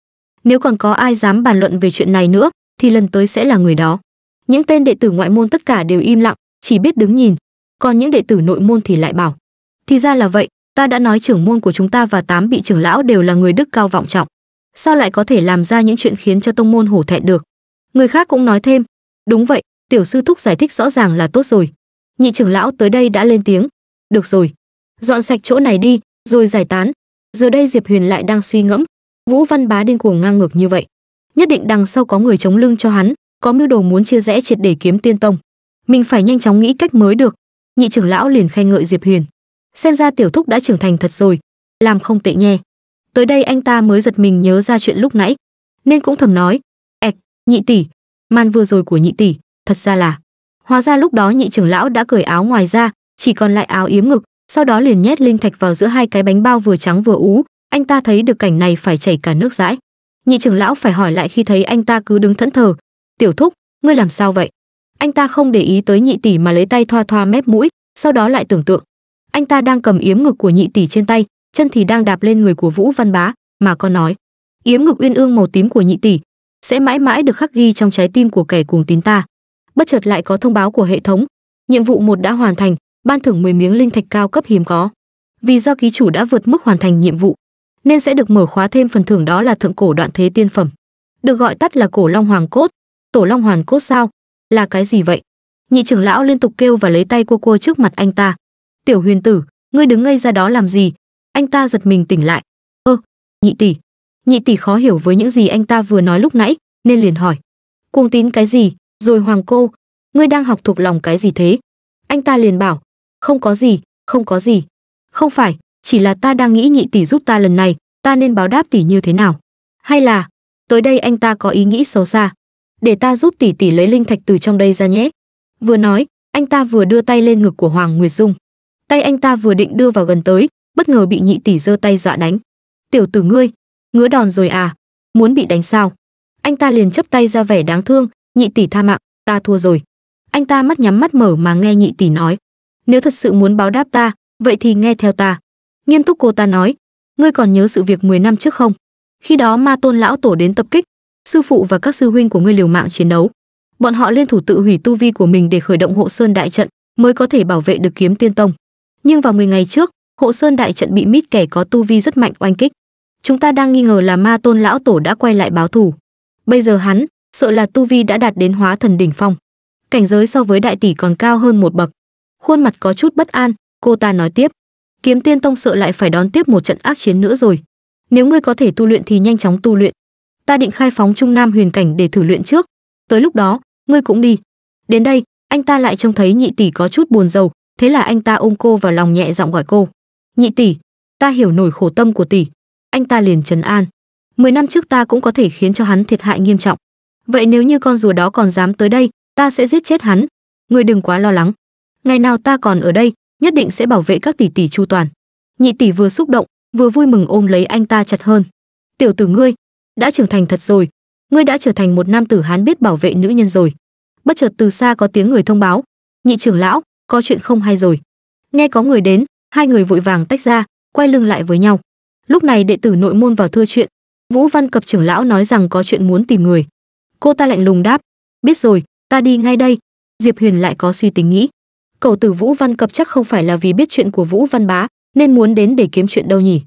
Nếu còn có ai dám bàn luận về chuyện này nữa, thì lần tới sẽ là người đó. Những tên đệ tử ngoại môn tất cả đều im lặng, chỉ biết đứng nhìn, còn những đệ tử nội môn thì lại bảo: "Thì ra là vậy, ta đã nói trưởng môn của chúng ta và tám vị trưởng lão đều là người đức cao vọng trọng, sao lại có thể làm ra những chuyện khiến cho tông môn hổ thẹn được?" Người khác cũng nói thêm: "Đúng vậy, tiểu sư thúc giải thích rõ ràng là tốt rồi." Nhị trưởng lão tới đây đã lên tiếng: "Được rồi, dọn sạch chỗ này đi, rồi giải tán. Giờ đây Diệp Huyền lại đang suy ngẫm, Vũ Văn Bá điên cuồng ngang ngược như vậy, nhất định đằng sau có người chống lưng cho hắn, có mưu đồ muốn chia rẽ triệt để kiếm tiên tông. Mình phải nhanh chóng nghĩ cách mới được. Nhị trưởng lão liền khen ngợi Diệp Huyền, xem ra tiểu thúc đã trưởng thành thật rồi, làm không tệ nhè. Tới đây anh ta mới giật mình nhớ ra chuyện lúc nãy, nên cũng thầm nói, "Ệch, nhị tỷ, màn vừa rồi của nhị tỷ, thật ra là." Hóa ra lúc đó nhị trưởng lão đã cởi áo ngoài ra, chỉ còn lại áo yếm ngực, sau đó liền nhét linh thạch vào giữa hai cái bánh bao vừa trắng vừa ú anh ta thấy được cảnh này phải chảy cả nước dãi nhị trưởng lão phải hỏi lại khi thấy anh ta cứ đứng thẫn thờ tiểu thúc ngươi làm sao vậy anh ta không để ý tới nhị tỷ mà lấy tay thoa thoa mép mũi sau đó lại tưởng tượng anh ta đang cầm yếm ngực của nhị tỷ trên tay chân thì đang đạp lên người của vũ văn bá mà con nói yếm ngực uyên ương màu tím của nhị tỷ sẽ mãi mãi được khắc ghi trong trái tim của kẻ cuồng tín ta bất chợt lại có thông báo của hệ thống nhiệm vụ một đã hoàn thành ban thưởng 10 miếng linh thạch cao cấp hiếm có. Vì do ký chủ đã vượt mức hoàn thành nhiệm vụ, nên sẽ được mở khóa thêm phần thưởng đó là thượng cổ đoạn thế tiên phẩm, được gọi tắt là cổ long hoàng cốt, tổ long hoàng cốt sao? Là cái gì vậy? Nhị trưởng lão liên tục kêu và lấy tay cua cua trước mặt anh ta. Tiểu Huyền tử, ngươi đứng ngây ra đó làm gì? Anh ta giật mình tỉnh lại. Ơ, nhị tỷ. Nhị tỷ khó hiểu với những gì anh ta vừa nói lúc nãy, nên liền hỏi. Cuồng tín cái gì? Rồi hoàng cô, ngươi đang học thuộc lòng cái gì thế? Anh ta liền bảo, không có gì không có gì không phải chỉ là ta đang nghĩ nhị tỷ giúp ta lần này ta nên báo đáp tỷ như thế nào hay là tới đây anh ta có ý nghĩ xấu xa để ta giúp tỷ tỷ lấy linh thạch từ trong đây ra nhé vừa nói anh ta vừa đưa tay lên ngực của hoàng nguyệt dung tay anh ta vừa định đưa vào gần tới bất ngờ bị nhị tỷ giơ tay dọa đánh tiểu tử ngươi ngứa đòn rồi à muốn bị đánh sao anh ta liền chấp tay ra vẻ đáng thương nhị tỷ tha mạng ta thua rồi anh ta mắt nhắm mắt mở mà nghe nhị tỷ nói nếu thật sự muốn báo đáp ta, vậy thì nghe theo ta. Nghiêm túc cô ta nói, ngươi còn nhớ sự việc 10 năm trước không? Khi đó ma tôn lão tổ đến tập kích, sư phụ và các sư huynh của ngươi liều mạng chiến đấu. Bọn họ liên thủ tự hủy tu vi của mình để khởi động hộ sơn đại trận, mới có thể bảo vệ được kiếm tiên tông. Nhưng vào 10 ngày trước, hộ sơn đại trận bị mít kẻ có tu vi rất mạnh oanh kích. Chúng ta đang nghi ngờ là ma tôn lão tổ đã quay lại báo thù. Bây giờ hắn, sợ là tu vi đã đạt đến hóa thần đỉnh phong. Cảnh giới so với đại tỷ còn cao hơn một bậc khuôn mặt có chút bất an, cô ta nói tiếp, Kiếm Tiên Tông sợ lại phải đón tiếp một trận ác chiến nữa rồi. Nếu ngươi có thể tu luyện thì nhanh chóng tu luyện. Ta định khai phóng Trung Nam Huyền cảnh để thử luyện trước, tới lúc đó, ngươi cũng đi. Đến đây, anh ta lại trông thấy Nhị tỷ có chút buồn rầu, thế là anh ta ôm cô vào lòng nhẹ giọng gọi cô. "Nhị tỷ, ta hiểu nổi khổ tâm của tỷ." Anh ta liền trấn an. Mười năm trước ta cũng có thể khiến cho hắn thiệt hại nghiêm trọng. Vậy nếu như con rùa đó còn dám tới đây, ta sẽ giết chết hắn. Ngươi đừng quá lo lắng." ngày nào ta còn ở đây nhất định sẽ bảo vệ các tỷ tỷ chu toàn nhị tỷ vừa xúc động vừa vui mừng ôm lấy anh ta chặt hơn tiểu tử ngươi đã trưởng thành thật rồi ngươi đã trở thành một nam tử hán biết bảo vệ nữ nhân rồi bất chợt từ xa có tiếng người thông báo nhị trưởng lão có chuyện không hay rồi nghe có người đến hai người vội vàng tách ra quay lưng lại với nhau lúc này đệ tử nội môn vào thưa chuyện vũ văn cập trưởng lão nói rằng có chuyện muốn tìm người cô ta lạnh lùng đáp biết rồi ta đi ngay đây diệp huyền lại có suy tính nghĩ Cầu tử Vũ Văn Cập chắc không phải là vì biết chuyện của Vũ Văn Bá, nên muốn đến để kiếm chuyện đâu nhỉ?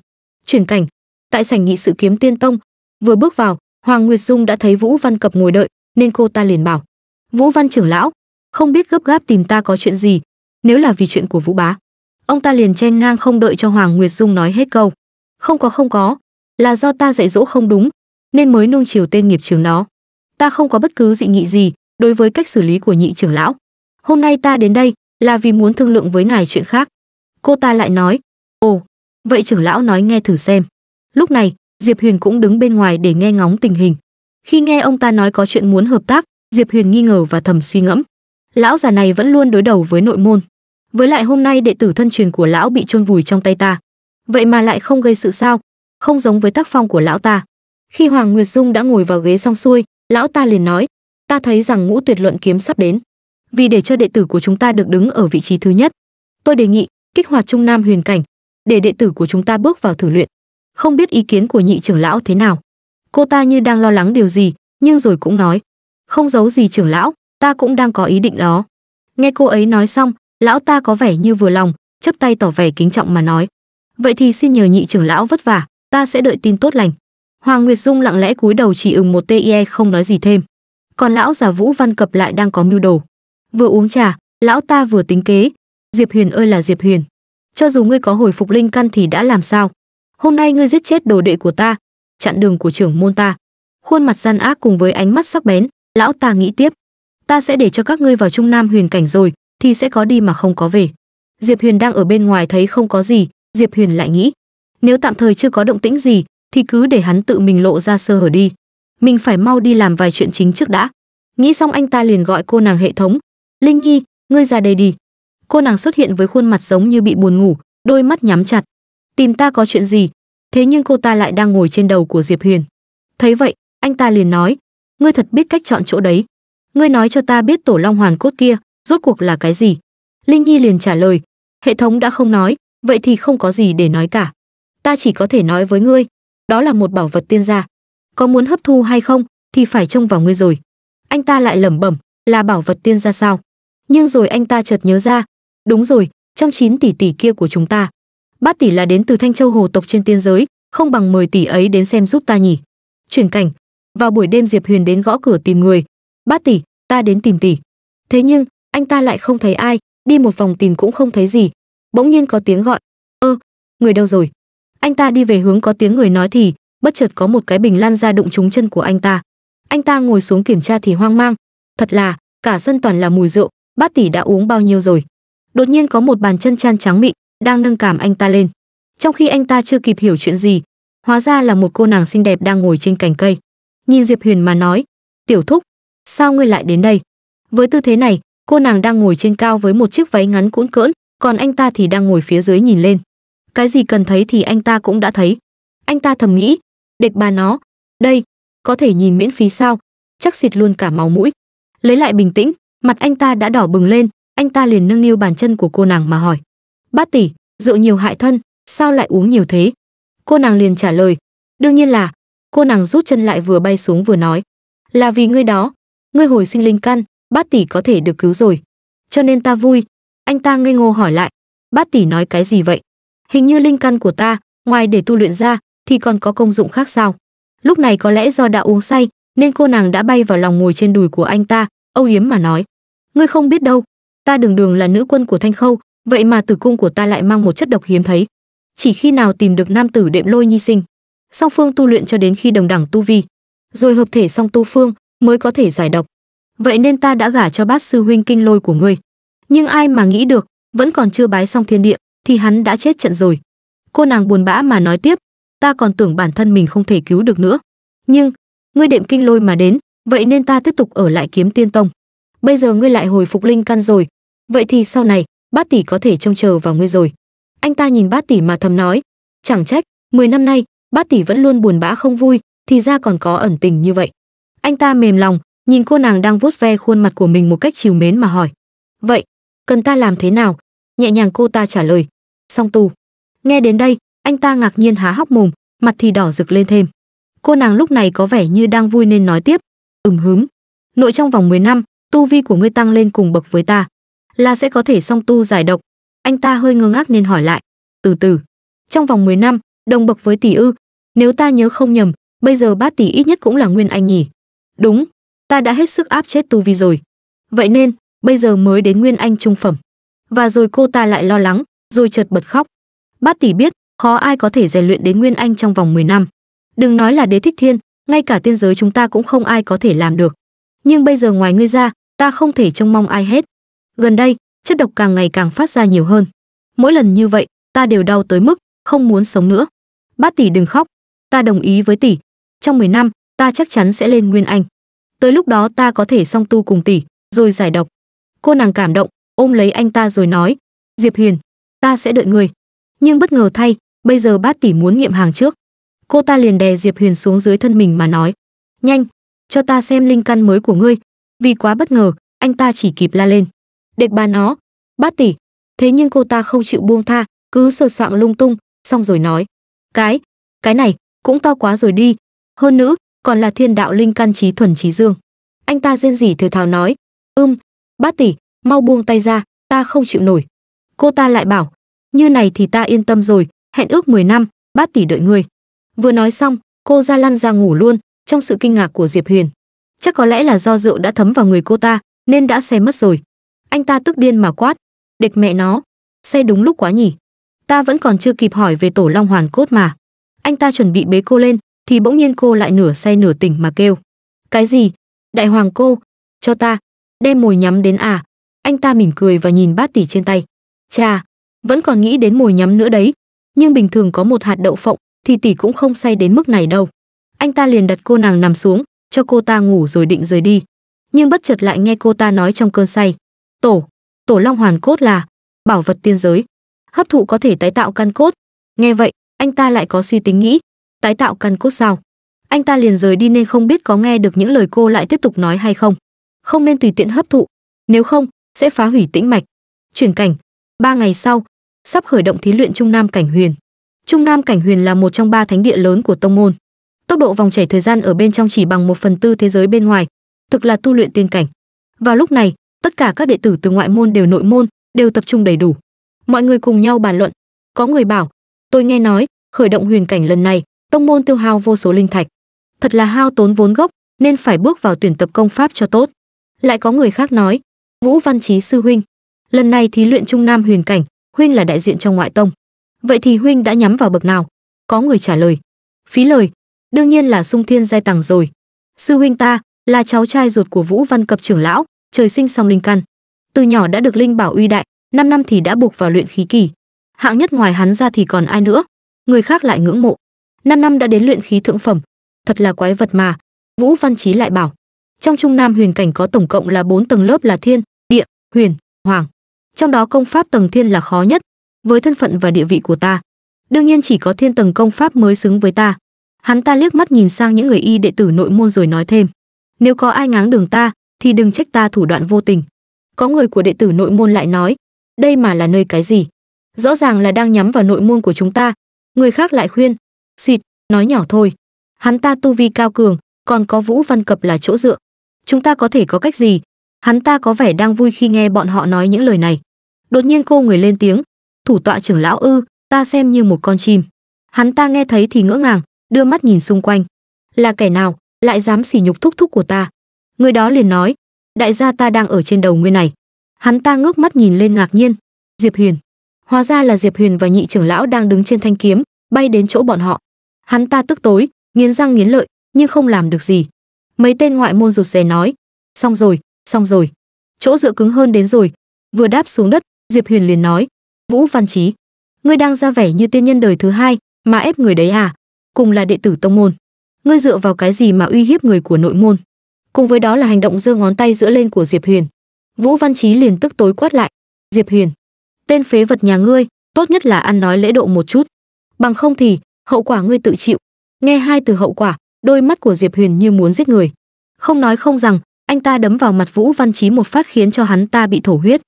Chuyển cảnh, tại sảnh nghị sự kiếm tiên tông, vừa bước vào, Hoàng Nguyệt Dung đã thấy Vũ Văn Cập ngồi đợi, nên cô ta liền bảo: "Vũ Văn trưởng lão, không biết gấp gáp tìm ta có chuyện gì, nếu là vì chuyện của Vũ bá." Ông ta liền chen ngang không đợi cho Hoàng Nguyệt Dung nói hết câu. "Không có không có, là do ta dạy dỗ không đúng, nên mới nung chiều tên nghiệp trưởng nó. Ta không có bất cứ dị nghị gì đối với cách xử lý của nhị trưởng lão. Hôm nay ta đến đây là vì muốn thương lượng với ngài chuyện khác cô ta lại nói ồ vậy trưởng lão nói nghe thử xem lúc này diệp huyền cũng đứng bên ngoài để nghe ngóng tình hình khi nghe ông ta nói có chuyện muốn hợp tác diệp huyền nghi ngờ và thầm suy ngẫm lão già này vẫn luôn đối đầu với nội môn với lại hôm nay đệ tử thân truyền của lão bị chôn vùi trong tay ta vậy mà lại không gây sự sao không giống với tác phong của lão ta khi hoàng nguyệt dung đã ngồi vào ghế xong xuôi lão ta liền nói ta thấy rằng ngũ tuyệt luận kiếm sắp đến vì để cho đệ tử của chúng ta được đứng ở vị trí thứ nhất tôi đề nghị kích hoạt trung nam huyền cảnh để đệ tử của chúng ta bước vào thử luyện không biết ý kiến của nhị trưởng lão thế nào cô ta như đang lo lắng điều gì nhưng rồi cũng nói không giấu gì trưởng lão ta cũng đang có ý định đó nghe cô ấy nói xong lão ta có vẻ như vừa lòng chấp tay tỏ vẻ kính trọng mà nói vậy thì xin nhờ nhị trưởng lão vất vả ta sẽ đợi tin tốt lành hoàng nguyệt dung lặng lẽ cúi đầu chỉ ừng một tie không nói gì thêm còn lão già vũ văn cập lại đang có mưu đồ Vừa uống trà, lão ta vừa tính kế, Diệp Huyền ơi là Diệp Huyền, cho dù ngươi có hồi phục linh căn thì đã làm sao? Hôm nay ngươi giết chết đồ đệ của ta, chặn đường của trưởng môn ta. Khuôn mặt gian ác cùng với ánh mắt sắc bén, lão ta nghĩ tiếp, ta sẽ để cho các ngươi vào trung nam huyền cảnh rồi, thì sẽ có đi mà không có về. Diệp Huyền đang ở bên ngoài thấy không có gì, Diệp Huyền lại nghĩ, nếu tạm thời chưa có động tĩnh gì, thì cứ để hắn tự mình lộ ra sơ hở đi. Mình phải mau đi làm vài chuyện chính trước đã. Nghĩ xong anh ta liền gọi cô nàng hệ thống, Linh Nhi, ngươi ra đây đi. Cô nàng xuất hiện với khuôn mặt giống như bị buồn ngủ, đôi mắt nhắm chặt. Tìm ta có chuyện gì? Thế nhưng cô ta lại đang ngồi trên đầu của Diệp Huyền. Thấy vậy, anh ta liền nói, ngươi thật biết cách chọn chỗ đấy. Ngươi nói cho ta biết tổ long hoàn cốt kia, rốt cuộc là cái gì? Linh Nhi liền trả lời, hệ thống đã không nói, vậy thì không có gì để nói cả. Ta chỉ có thể nói với ngươi, đó là một bảo vật tiên gia. Có muốn hấp thu hay không thì phải trông vào ngươi rồi. Anh ta lại lẩm bẩm, là bảo vật tiên gia sao? nhưng rồi anh ta chợt nhớ ra đúng rồi trong 9 tỷ tỷ kia của chúng ta bát tỷ là đến từ thanh châu hồ tộc trên tiên giới không bằng mời tỷ ấy đến xem giúp ta nhỉ chuyển cảnh vào buổi đêm diệp huyền đến gõ cửa tìm người bát tỷ ta đến tìm tỷ thế nhưng anh ta lại không thấy ai đi một vòng tìm cũng không thấy gì bỗng nhiên có tiếng gọi ơ người đâu rồi anh ta đi về hướng có tiếng người nói thì bất chợt có một cái bình lăn ra đụng trúng chân của anh ta anh ta ngồi xuống kiểm tra thì hoang mang thật là cả sân toàn là mùi rượu bát tỷ đã uống bao nhiêu rồi đột nhiên có một bàn chân chan trắng mịn đang nâng cảm anh ta lên trong khi anh ta chưa kịp hiểu chuyện gì hóa ra là một cô nàng xinh đẹp đang ngồi trên cành cây nhìn diệp huyền mà nói tiểu thúc sao ngươi lại đến đây với tư thế này cô nàng đang ngồi trên cao với một chiếc váy ngắn cuỗn cỡn còn anh ta thì đang ngồi phía dưới nhìn lên cái gì cần thấy thì anh ta cũng đã thấy anh ta thầm nghĩ địch bà nó đây có thể nhìn miễn phí sao chắc xịt luôn cả máu mũi lấy lại bình tĩnh mặt anh ta đã đỏ bừng lên anh ta liền nâng niu bàn chân của cô nàng mà hỏi bát tỷ rượu nhiều hại thân sao lại uống nhiều thế cô nàng liền trả lời đương nhiên là cô nàng rút chân lại vừa bay xuống vừa nói là vì ngươi đó ngươi hồi sinh linh căn bát tỷ có thể được cứu rồi cho nên ta vui anh ta ngây ngô hỏi lại bát tỷ nói cái gì vậy hình như linh căn của ta ngoài để tu luyện ra thì còn có công dụng khác sao lúc này có lẽ do đã uống say nên cô nàng đã bay vào lòng ngồi trên đùi của anh ta âu yếm mà nói ngươi không biết đâu ta đường đường là nữ quân của thanh khâu vậy mà tử cung của ta lại mang một chất độc hiếm thấy chỉ khi nào tìm được nam tử đệm lôi nhi sinh song phương tu luyện cho đến khi đồng đẳng tu vi rồi hợp thể song tu phương mới có thể giải độc vậy nên ta đã gả cho bát sư huynh kinh lôi của ngươi nhưng ai mà nghĩ được vẫn còn chưa bái xong thiên địa thì hắn đã chết trận rồi cô nàng buồn bã mà nói tiếp ta còn tưởng bản thân mình không thể cứu được nữa nhưng ngươi đệm kinh lôi mà đến vậy nên ta tiếp tục ở lại kiếm tiên tông bây giờ ngươi lại hồi phục linh căn rồi vậy thì sau này bát tỷ có thể trông chờ vào ngươi rồi anh ta nhìn bát tỷ mà thầm nói chẳng trách 10 năm nay bát tỷ vẫn luôn buồn bã không vui thì ra còn có ẩn tình như vậy anh ta mềm lòng nhìn cô nàng đang vuốt ve khuôn mặt của mình một cách chiều mến mà hỏi vậy cần ta làm thế nào nhẹ nhàng cô ta trả lời song tu nghe đến đây anh ta ngạc nhiên há hóc mồm mặt thì đỏ rực lên thêm cô nàng lúc này có vẻ như đang vui nên nói tiếp ừm hứng nội trong vòng 10 năm tu vi của ngươi tăng lên cùng bậc với ta là sẽ có thể song tu giải độc anh ta hơi ngơ ngác nên hỏi lại từ từ trong vòng 10 năm đồng bậc với tỷ ư nếu ta nhớ không nhầm bây giờ bát tỷ ít nhất cũng là nguyên anh nhỉ đúng ta đã hết sức áp chết tu vi rồi vậy nên bây giờ mới đến nguyên anh trung phẩm và rồi cô ta lại lo lắng rồi chợt bật khóc bát tỷ biết khó ai có thể rèn luyện đến nguyên anh trong vòng 10 năm đừng nói là đế thích thiên ngay cả tiên giới chúng ta cũng không ai có thể làm được nhưng bây giờ ngoài ngươi ra ta không thể trông mong ai hết gần đây chất độc càng ngày càng phát ra nhiều hơn mỗi lần như vậy ta đều đau tới mức không muốn sống nữa bát tỷ đừng khóc ta đồng ý với tỷ trong 10 năm ta chắc chắn sẽ lên nguyên anh tới lúc đó ta có thể song tu cùng tỷ rồi giải độc cô nàng cảm động ôm lấy anh ta rồi nói diệp hiền ta sẽ đợi người nhưng bất ngờ thay bây giờ bát tỷ muốn nghiệm hàng trước cô ta liền đè diệp huyền xuống dưới thân mình mà nói nhanh cho ta xem linh căn mới của ngươi vì quá bất ngờ anh ta chỉ kịp la lên đệt bà nó bát tỷ thế nhưng cô ta không chịu buông tha cứ sờ soạng lung tung xong rồi nói cái cái này cũng to quá rồi đi hơn nữa còn là thiên đạo linh căn trí thuần trí dương anh ta rên rỉ thừa thào nói ưm bát tỷ mau buông tay ra ta không chịu nổi cô ta lại bảo như này thì ta yên tâm rồi hẹn ước 10 năm bát tỷ đợi người Vừa nói xong, cô ra lăn ra ngủ luôn, trong sự kinh ngạc của Diệp Huyền. Chắc có lẽ là do rượu đã thấm vào người cô ta, nên đã say mất rồi. Anh ta tức điên mà quát, địch mẹ nó, say đúng lúc quá nhỉ. Ta vẫn còn chưa kịp hỏi về tổ long hoàn cốt mà. Anh ta chuẩn bị bế cô lên, thì bỗng nhiên cô lại nửa say nửa tỉnh mà kêu. Cái gì? Đại hoàng cô, cho ta, đem mồi nhắm đến à. Anh ta mỉm cười và nhìn bát tỷ trên tay. Chà, vẫn còn nghĩ đến mồi nhắm nữa đấy. Nhưng bình thường có một hạt đậu phộng, thì tỷ cũng không say đến mức này đâu anh ta liền đặt cô nàng nằm xuống cho cô ta ngủ rồi định rời đi nhưng bất chợt lại nghe cô ta nói trong cơn say tổ tổ long hoàn cốt là bảo vật tiên giới hấp thụ có thể tái tạo căn cốt nghe vậy anh ta lại có suy tính nghĩ tái tạo căn cốt sao anh ta liền rời đi nên không biết có nghe được những lời cô lại tiếp tục nói hay không không nên tùy tiện hấp thụ nếu không sẽ phá hủy tĩnh mạch chuyển cảnh ba ngày sau sắp khởi động thí luyện trung nam cảnh huyền Trung Nam Cảnh Huyền là một trong ba thánh địa lớn của tông môn. Tốc độ vòng chảy thời gian ở bên trong chỉ bằng một phần tư thế giới bên ngoài, thực là tu luyện tiên cảnh. Vào lúc này, tất cả các đệ tử từ ngoại môn đều nội môn, đều tập trung đầy đủ. Mọi người cùng nhau bàn luận. Có người bảo, tôi nghe nói, khởi động huyền cảnh lần này, tông môn tiêu hao vô số linh thạch. Thật là hao tốn vốn gốc, nên phải bước vào tuyển tập công pháp cho tốt. Lại có người khác nói, Vũ Văn Chí sư huynh, lần này thí luyện Trung Nam huyền cảnh, huynh là đại diện cho ngoại tông vậy thì huynh đã nhắm vào bậc nào có người trả lời phí lời đương nhiên là sung thiên giai tàng rồi sư huynh ta là cháu trai ruột của vũ văn cập trưởng lão trời sinh song linh căn từ nhỏ đã được linh bảo uy đại năm năm thì đã buộc vào luyện khí kỳ hạng nhất ngoài hắn ra thì còn ai nữa người khác lại ngưỡng mộ năm năm đã đến luyện khí thượng phẩm thật là quái vật mà vũ văn trí lại bảo trong trung nam huyền cảnh có tổng cộng là bốn tầng lớp là thiên địa huyền hoàng trong đó công pháp tầng thiên là khó nhất với thân phận và địa vị của ta đương nhiên chỉ có thiên tầng công pháp mới xứng với ta hắn ta liếc mắt nhìn sang những người y đệ tử nội môn rồi nói thêm nếu có ai ngáng đường ta thì đừng trách ta thủ đoạn vô tình có người của đệ tử nội môn lại nói đây mà là nơi cái gì rõ ràng là đang nhắm vào nội môn của chúng ta người khác lại khuyên xịt nói nhỏ thôi hắn ta tu vi cao cường còn có vũ văn cập là chỗ dựa chúng ta có thể có cách gì hắn ta có vẻ đang vui khi nghe bọn họ nói những lời này đột nhiên cô người lên tiếng thủ tọa trưởng lão ư ta xem như một con chim hắn ta nghe thấy thì ngỡ ngàng đưa mắt nhìn xung quanh là kẻ nào lại dám sỉ nhục thúc thúc của ta người đó liền nói đại gia ta đang ở trên đầu ngươi này hắn ta ngước mắt nhìn lên ngạc nhiên diệp huyền hóa ra là diệp huyền và nhị trưởng lão đang đứng trên thanh kiếm bay đến chỗ bọn họ hắn ta tức tối nghiến răng nghiến lợi nhưng không làm được gì mấy tên ngoại môn rụt rè nói xong rồi xong rồi chỗ dựa cứng hơn đến rồi vừa đáp xuống đất diệp huyền liền nói Vũ Văn Chí, ngươi đang ra vẻ như tiên nhân đời thứ hai, mà ép người đấy à? Cùng là đệ tử tông môn, ngươi dựa vào cái gì mà uy hiếp người của nội môn? Cùng với đó là hành động giơ ngón tay giữa lên của Diệp Huyền. Vũ Văn Chí liền tức tối quát lại, "Diệp Huyền, tên phế vật nhà ngươi, tốt nhất là ăn nói lễ độ một chút, bằng không thì hậu quả ngươi tự chịu." Nghe hai từ hậu quả, đôi mắt của Diệp Huyền như muốn giết người. Không nói không rằng, anh ta đấm vào mặt Vũ Văn Chí một phát khiến cho hắn ta bị thổ huyết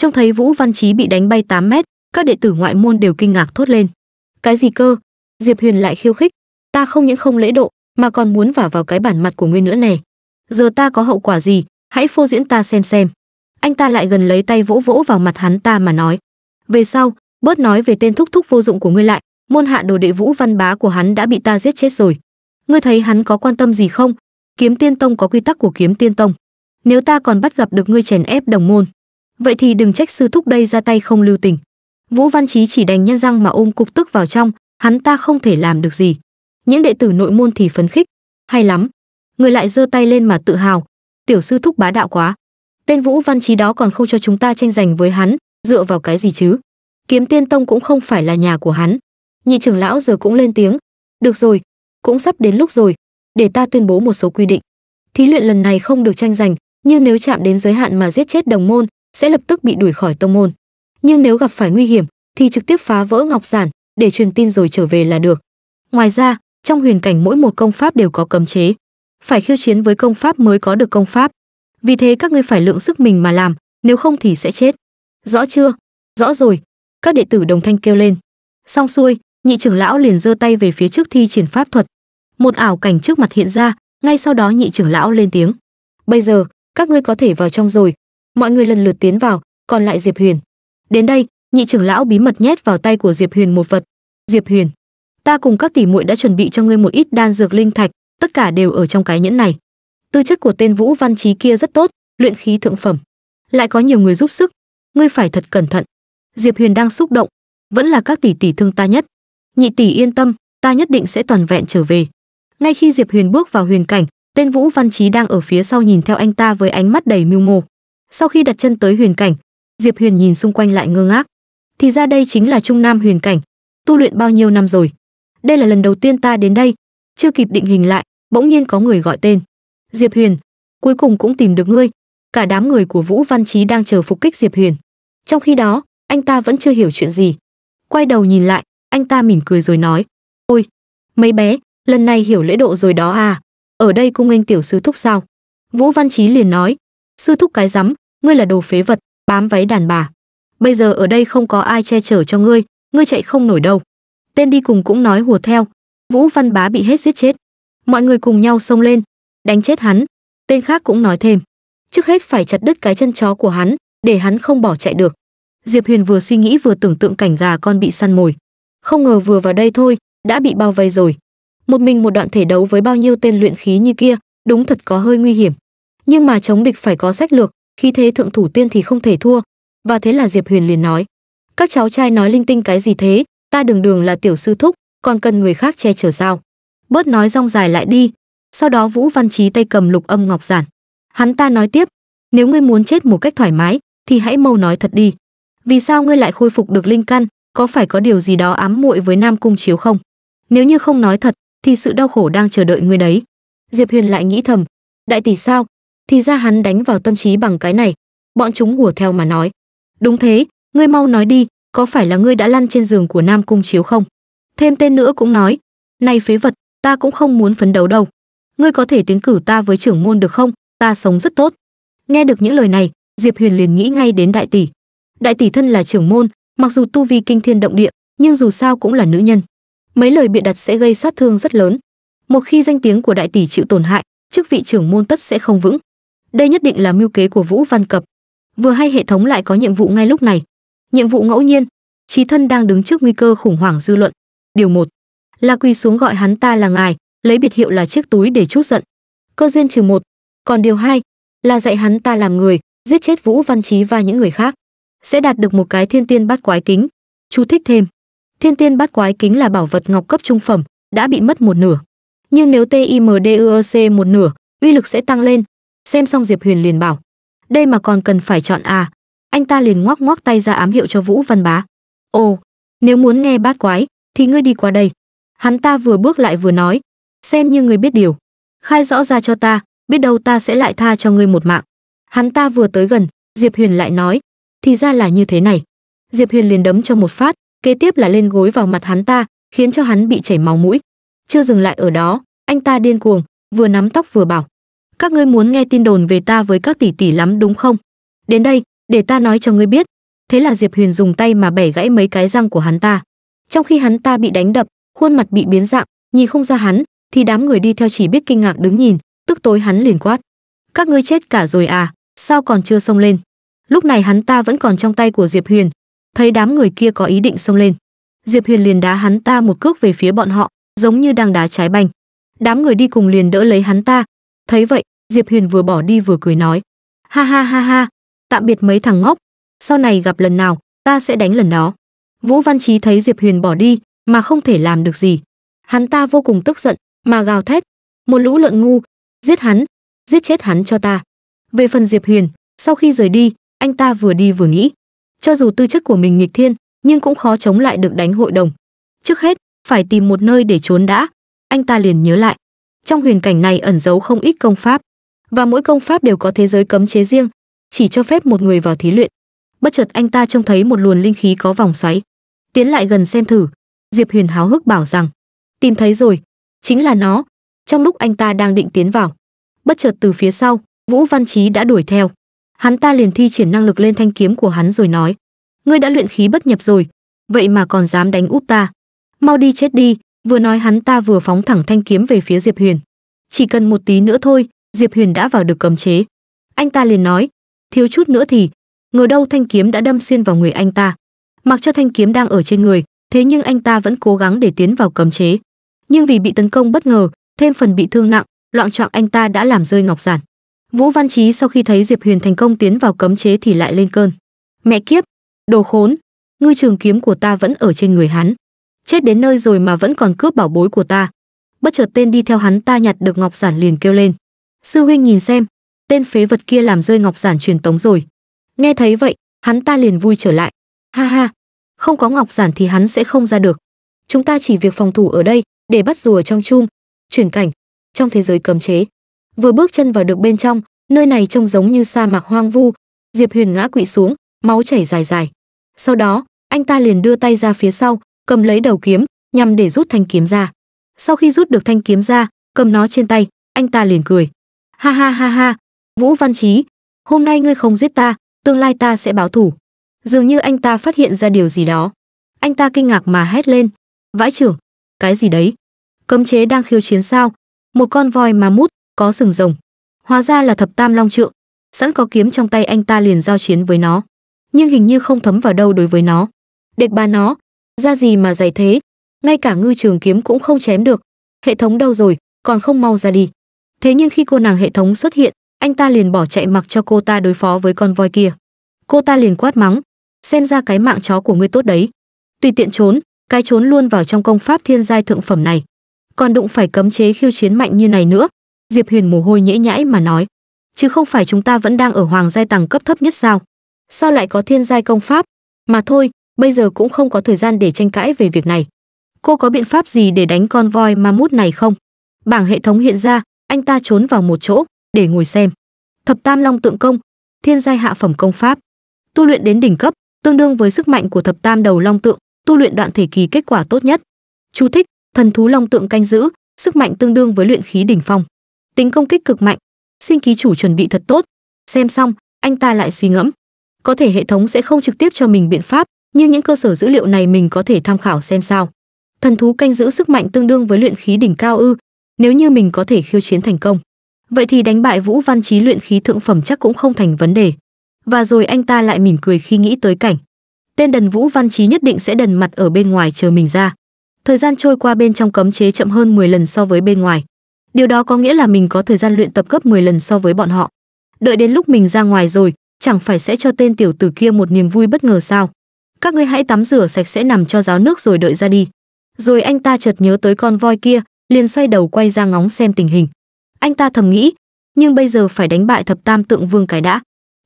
trong thấy Vũ Văn Chí bị đánh bay 8 mét, các đệ tử ngoại môn đều kinh ngạc thốt lên. Cái gì cơ? Diệp Huyền lại khiêu khích, ta không những không lễ độ, mà còn muốn vả vào cái bản mặt của ngươi nữa nè. Giờ ta có hậu quả gì, hãy phô diễn ta xem xem. Anh ta lại gần lấy tay vỗ vỗ vào mặt hắn ta mà nói, về sau, bớt nói về tên thúc thúc vô dụng của ngươi lại, môn hạ đồ đệ Vũ Văn Bá của hắn đã bị ta giết chết rồi. Ngươi thấy hắn có quan tâm gì không? Kiếm Tiên Tông có quy tắc của Kiếm Tiên Tông. Nếu ta còn bắt gặp được ngươi chèn ép đồng môn, vậy thì đừng trách sư thúc đây ra tay không lưu tình vũ văn trí chỉ đành nhân răng mà ôm cục tức vào trong hắn ta không thể làm được gì những đệ tử nội môn thì phấn khích hay lắm người lại giơ tay lên mà tự hào tiểu sư thúc bá đạo quá tên vũ văn trí đó còn không cho chúng ta tranh giành với hắn dựa vào cái gì chứ kiếm tiên tông cũng không phải là nhà của hắn nhị trưởng lão giờ cũng lên tiếng được rồi cũng sắp đến lúc rồi để ta tuyên bố một số quy định thí luyện lần này không được tranh giành nhưng nếu chạm đến giới hạn mà giết chết đồng môn sẽ lập tức bị đuổi khỏi tông môn nhưng nếu gặp phải nguy hiểm thì trực tiếp phá vỡ ngọc giản để truyền tin rồi trở về là được ngoài ra trong huyền cảnh mỗi một công pháp đều có cấm chế phải khiêu chiến với công pháp mới có được công pháp vì thế các ngươi phải lượng sức mình mà làm nếu không thì sẽ chết rõ chưa rõ rồi các đệ tử đồng thanh kêu lên xong xuôi nhị trưởng lão liền giơ tay về phía trước thi triển pháp thuật một ảo cảnh trước mặt hiện ra ngay sau đó nhị trưởng lão lên tiếng bây giờ các ngươi có thể vào trong rồi mọi người lần lượt tiến vào còn lại diệp huyền đến đây nhị trưởng lão bí mật nhét vào tay của diệp huyền một vật diệp huyền ta cùng các tỷ muội đã chuẩn bị cho ngươi một ít đan dược linh thạch tất cả đều ở trong cái nhẫn này tư chất của tên vũ văn trí kia rất tốt luyện khí thượng phẩm lại có nhiều người giúp sức ngươi phải thật cẩn thận diệp huyền đang xúc động vẫn là các tỷ tỷ thương ta nhất nhị tỷ yên tâm ta nhất định sẽ toàn vẹn trở về ngay khi diệp huyền bước vào huyền cảnh tên vũ văn trí đang ở phía sau nhìn theo anh ta với ánh mắt đầy mưu mô sau khi đặt chân tới huyền cảnh diệp huyền nhìn xung quanh lại ngơ ngác thì ra đây chính là trung nam huyền cảnh tu luyện bao nhiêu năm rồi đây là lần đầu tiên ta đến đây chưa kịp định hình lại bỗng nhiên có người gọi tên diệp huyền cuối cùng cũng tìm được ngươi cả đám người của vũ văn trí đang chờ phục kích diệp huyền trong khi đó anh ta vẫn chưa hiểu chuyện gì quay đầu nhìn lại anh ta mỉm cười rồi nói ôi mấy bé lần này hiểu lễ độ rồi đó à ở đây cung anh tiểu sư thúc sao vũ văn trí liền nói sư thúc cái rắm ngươi là đồ phế vật bám váy đàn bà bây giờ ở đây không có ai che chở cho ngươi ngươi chạy không nổi đâu tên đi cùng cũng nói hùa theo vũ văn bá bị hết giết chết mọi người cùng nhau xông lên đánh chết hắn tên khác cũng nói thêm trước hết phải chặt đứt cái chân chó của hắn để hắn không bỏ chạy được diệp huyền vừa suy nghĩ vừa tưởng tượng cảnh gà con bị săn mồi không ngờ vừa vào đây thôi đã bị bao vây rồi một mình một đoạn thể đấu với bao nhiêu tên luyện khí như kia đúng thật có hơi nguy hiểm nhưng mà chống địch phải có sách lược khi thế thượng thủ tiên thì không thể thua và thế là diệp huyền liền nói các cháu trai nói linh tinh cái gì thế ta đường đường là tiểu sư thúc còn cần người khác che chở sao bớt nói rong dài lại đi sau đó vũ văn trí tay cầm lục âm ngọc giản hắn ta nói tiếp nếu ngươi muốn chết một cách thoải mái thì hãy mau nói thật đi vì sao ngươi lại khôi phục được linh căn có phải có điều gì đó ám muội với nam cung chiếu không nếu như không nói thật thì sự đau khổ đang chờ đợi ngươi đấy diệp huyền lại nghĩ thầm đại tỷ sao thì ra hắn đánh vào tâm trí bằng cái này bọn chúng hùa theo mà nói đúng thế ngươi mau nói đi có phải là ngươi đã lăn trên giường của nam cung chiếu không thêm tên nữa cũng nói nay phế vật ta cũng không muốn phấn đấu đâu ngươi có thể tiến cử ta với trưởng môn được không ta sống rất tốt nghe được những lời này diệp huyền liền nghĩ ngay đến đại tỷ đại tỷ thân là trưởng môn mặc dù tu vi kinh thiên động địa nhưng dù sao cũng là nữ nhân mấy lời bịa đặt sẽ gây sát thương rất lớn một khi danh tiếng của đại tỷ chịu tổn hại chức vị trưởng môn tất sẽ không vững đây nhất định là mưu kế của Vũ Văn Cập. Vừa hay hệ thống lại có nhiệm vụ ngay lúc này. Nhiệm vụ ngẫu nhiên, Trí Thân đang đứng trước nguy cơ khủng hoảng dư luận. Điều một là quỳ xuống gọi hắn ta là ngài, lấy biệt hiệu là chiếc túi để chút giận. Cơ duyên trừ một Còn điều hai là dạy hắn ta làm người, giết chết Vũ Văn Trí và những người khác, sẽ đạt được một cái Thiên Tiên Bát Quái Kính. Chú thích thêm, Thiên Tiên Bát Quái Kính là bảo vật ngọc cấp trung phẩm, đã bị mất một nửa. Nhưng nếu TIMDEC một nửa, uy lực sẽ tăng lên, xem xong diệp huyền liền bảo đây mà còn cần phải chọn à anh ta liền ngoắc ngoắc tay ra ám hiệu cho vũ văn bá ồ nếu muốn nghe bát quái thì ngươi đi qua đây hắn ta vừa bước lại vừa nói xem như ngươi biết điều khai rõ ra cho ta biết đâu ta sẽ lại tha cho ngươi một mạng hắn ta vừa tới gần diệp huyền lại nói thì ra là như thế này diệp huyền liền đấm cho một phát kế tiếp là lên gối vào mặt hắn ta khiến cho hắn bị chảy máu mũi chưa dừng lại ở đó anh ta điên cuồng vừa nắm tóc vừa bảo các ngươi muốn nghe tin đồn về ta với các tỷ tỷ lắm đúng không đến đây để ta nói cho ngươi biết thế là diệp huyền dùng tay mà bẻ gãy mấy cái răng của hắn ta trong khi hắn ta bị đánh đập khuôn mặt bị biến dạng nhìn không ra hắn thì đám người đi theo chỉ biết kinh ngạc đứng nhìn tức tối hắn liền quát các ngươi chết cả rồi à sao còn chưa xông lên lúc này hắn ta vẫn còn trong tay của diệp huyền thấy đám người kia có ý định xông lên diệp huyền liền đá hắn ta một cước về phía bọn họ giống như đang đá trái banh đám người đi cùng liền đỡ lấy hắn ta thấy vậy Diệp Huyền vừa bỏ đi vừa cười nói, ha ha ha ha, tạm biệt mấy thằng ngốc, sau này gặp lần nào, ta sẽ đánh lần đó. Vũ Văn Chí thấy Diệp Huyền bỏ đi mà không thể làm được gì, hắn ta vô cùng tức giận, mà gào thét, một lũ lợn ngu, giết hắn, giết chết hắn cho ta. Về phần Diệp Huyền, sau khi rời đi, anh ta vừa đi vừa nghĩ, cho dù tư chất của mình nghịch thiên, nhưng cũng khó chống lại được đánh hội đồng. Trước hết, phải tìm một nơi để trốn đã. Anh ta liền nhớ lại, trong huyền cảnh này ẩn giấu không ít công pháp, và mỗi công pháp đều có thế giới cấm chế riêng, chỉ cho phép một người vào thí luyện. Bất chợt anh ta trông thấy một luồng linh khí có vòng xoáy, tiến lại gần xem thử, Diệp Huyền háo hức bảo rằng: "Tìm thấy rồi, chính là nó." Trong lúc anh ta đang định tiến vào, bất chợt từ phía sau, Vũ Văn trí đã đuổi theo. Hắn ta liền thi triển năng lực lên thanh kiếm của hắn rồi nói: "Ngươi đã luyện khí bất nhập rồi, vậy mà còn dám đánh úp ta. Mau đi chết đi." Vừa nói hắn ta vừa phóng thẳng thanh kiếm về phía Diệp Huyền. Chỉ cần một tí nữa thôi, Diệp Huyền đã vào được cấm chế. Anh ta liền nói, thiếu chút nữa thì, ngờ đâu thanh kiếm đã đâm xuyên vào người anh ta. Mặc cho thanh kiếm đang ở trên người, thế nhưng anh ta vẫn cố gắng để tiến vào cấm chế. Nhưng vì bị tấn công bất ngờ, thêm phần bị thương nặng, loạn trọng anh ta đã làm rơi ngọc giản. Vũ Văn Chí sau khi thấy Diệp Huyền thành công tiến vào cấm chế thì lại lên cơn. Mẹ kiếp, đồ khốn, ngư trường kiếm của ta vẫn ở trên người hắn. Chết đến nơi rồi mà vẫn còn cướp bảo bối của ta. Bất chợt tên đi theo hắn ta nhặt được ngọc giản liền kêu lên sư huynh nhìn xem tên phế vật kia làm rơi ngọc giản truyền tống rồi nghe thấy vậy hắn ta liền vui trở lại ha ha không có ngọc giản thì hắn sẽ không ra được chúng ta chỉ việc phòng thủ ở đây để bắt rùa trong chung. chuyển cảnh trong thế giới cấm chế vừa bước chân vào được bên trong nơi này trông giống như sa mạc hoang vu diệp huyền ngã quỵ xuống máu chảy dài dài sau đó anh ta liền đưa tay ra phía sau cầm lấy đầu kiếm nhằm để rút thanh kiếm ra sau khi rút được thanh kiếm ra cầm nó trên tay anh ta liền cười ha ha ha ha vũ văn trí hôm nay ngươi không giết ta tương lai ta sẽ báo thủ dường như anh ta phát hiện ra điều gì đó anh ta kinh ngạc mà hét lên vãi trưởng cái gì đấy cấm chế đang khiêu chiến sao một con voi mà mút có sừng rồng hóa ra là thập tam long trượng sẵn có kiếm trong tay anh ta liền giao chiến với nó nhưng hình như không thấm vào đâu đối với nó Địch bà nó ra gì mà dày thế ngay cả ngư trường kiếm cũng không chém được hệ thống đâu rồi còn không mau ra đi thế nhưng khi cô nàng hệ thống xuất hiện anh ta liền bỏ chạy mặc cho cô ta đối phó với con voi kia cô ta liền quát mắng xem ra cái mạng chó của ngươi tốt đấy tùy tiện trốn cái trốn luôn vào trong công pháp thiên giai thượng phẩm này còn đụng phải cấm chế khiêu chiến mạnh như này nữa diệp huyền mồ hôi nhễ nhãi mà nói chứ không phải chúng ta vẫn đang ở hoàng giai tầng cấp thấp nhất sao sao lại có thiên giai công pháp mà thôi bây giờ cũng không có thời gian để tranh cãi về việc này cô có biện pháp gì để đánh con voi ma mút này không bảng hệ thống hiện ra anh ta trốn vào một chỗ để ngồi xem. Thập Tam Long Tượng Công, thiên giai hạ phẩm công pháp. Tu luyện đến đỉnh cấp, tương đương với sức mạnh của Thập Tam Đầu Long Tượng, tu luyện đoạn thể kỳ kết quả tốt nhất. Chú thích: Thần thú Long Tượng canh giữ, sức mạnh tương đương với luyện khí đỉnh phong. Tính công kích cực mạnh. Xin ký chủ chuẩn bị thật tốt. Xem xong, anh ta lại suy ngẫm. Có thể hệ thống sẽ không trực tiếp cho mình biện pháp, nhưng những cơ sở dữ liệu này mình có thể tham khảo xem sao. Thần thú canh giữ sức mạnh tương đương với luyện khí đỉnh cao ư, nếu như mình có thể khiêu chiến thành công vậy thì đánh bại vũ văn trí luyện khí thượng phẩm chắc cũng không thành vấn đề và rồi anh ta lại mỉm cười khi nghĩ tới cảnh tên đần vũ văn trí nhất định sẽ đần mặt ở bên ngoài chờ mình ra thời gian trôi qua bên trong cấm chế chậm hơn 10 lần so với bên ngoài điều đó có nghĩa là mình có thời gian luyện tập gấp 10 lần so với bọn họ đợi đến lúc mình ra ngoài rồi chẳng phải sẽ cho tên tiểu tử kia một niềm vui bất ngờ sao các ngươi hãy tắm rửa sạch sẽ nằm cho ráo nước rồi đợi ra đi rồi anh ta chợt nhớ tới con voi kia liền xoay đầu quay ra ngóng xem tình hình anh ta thầm nghĩ nhưng bây giờ phải đánh bại thập tam tượng vương cái đã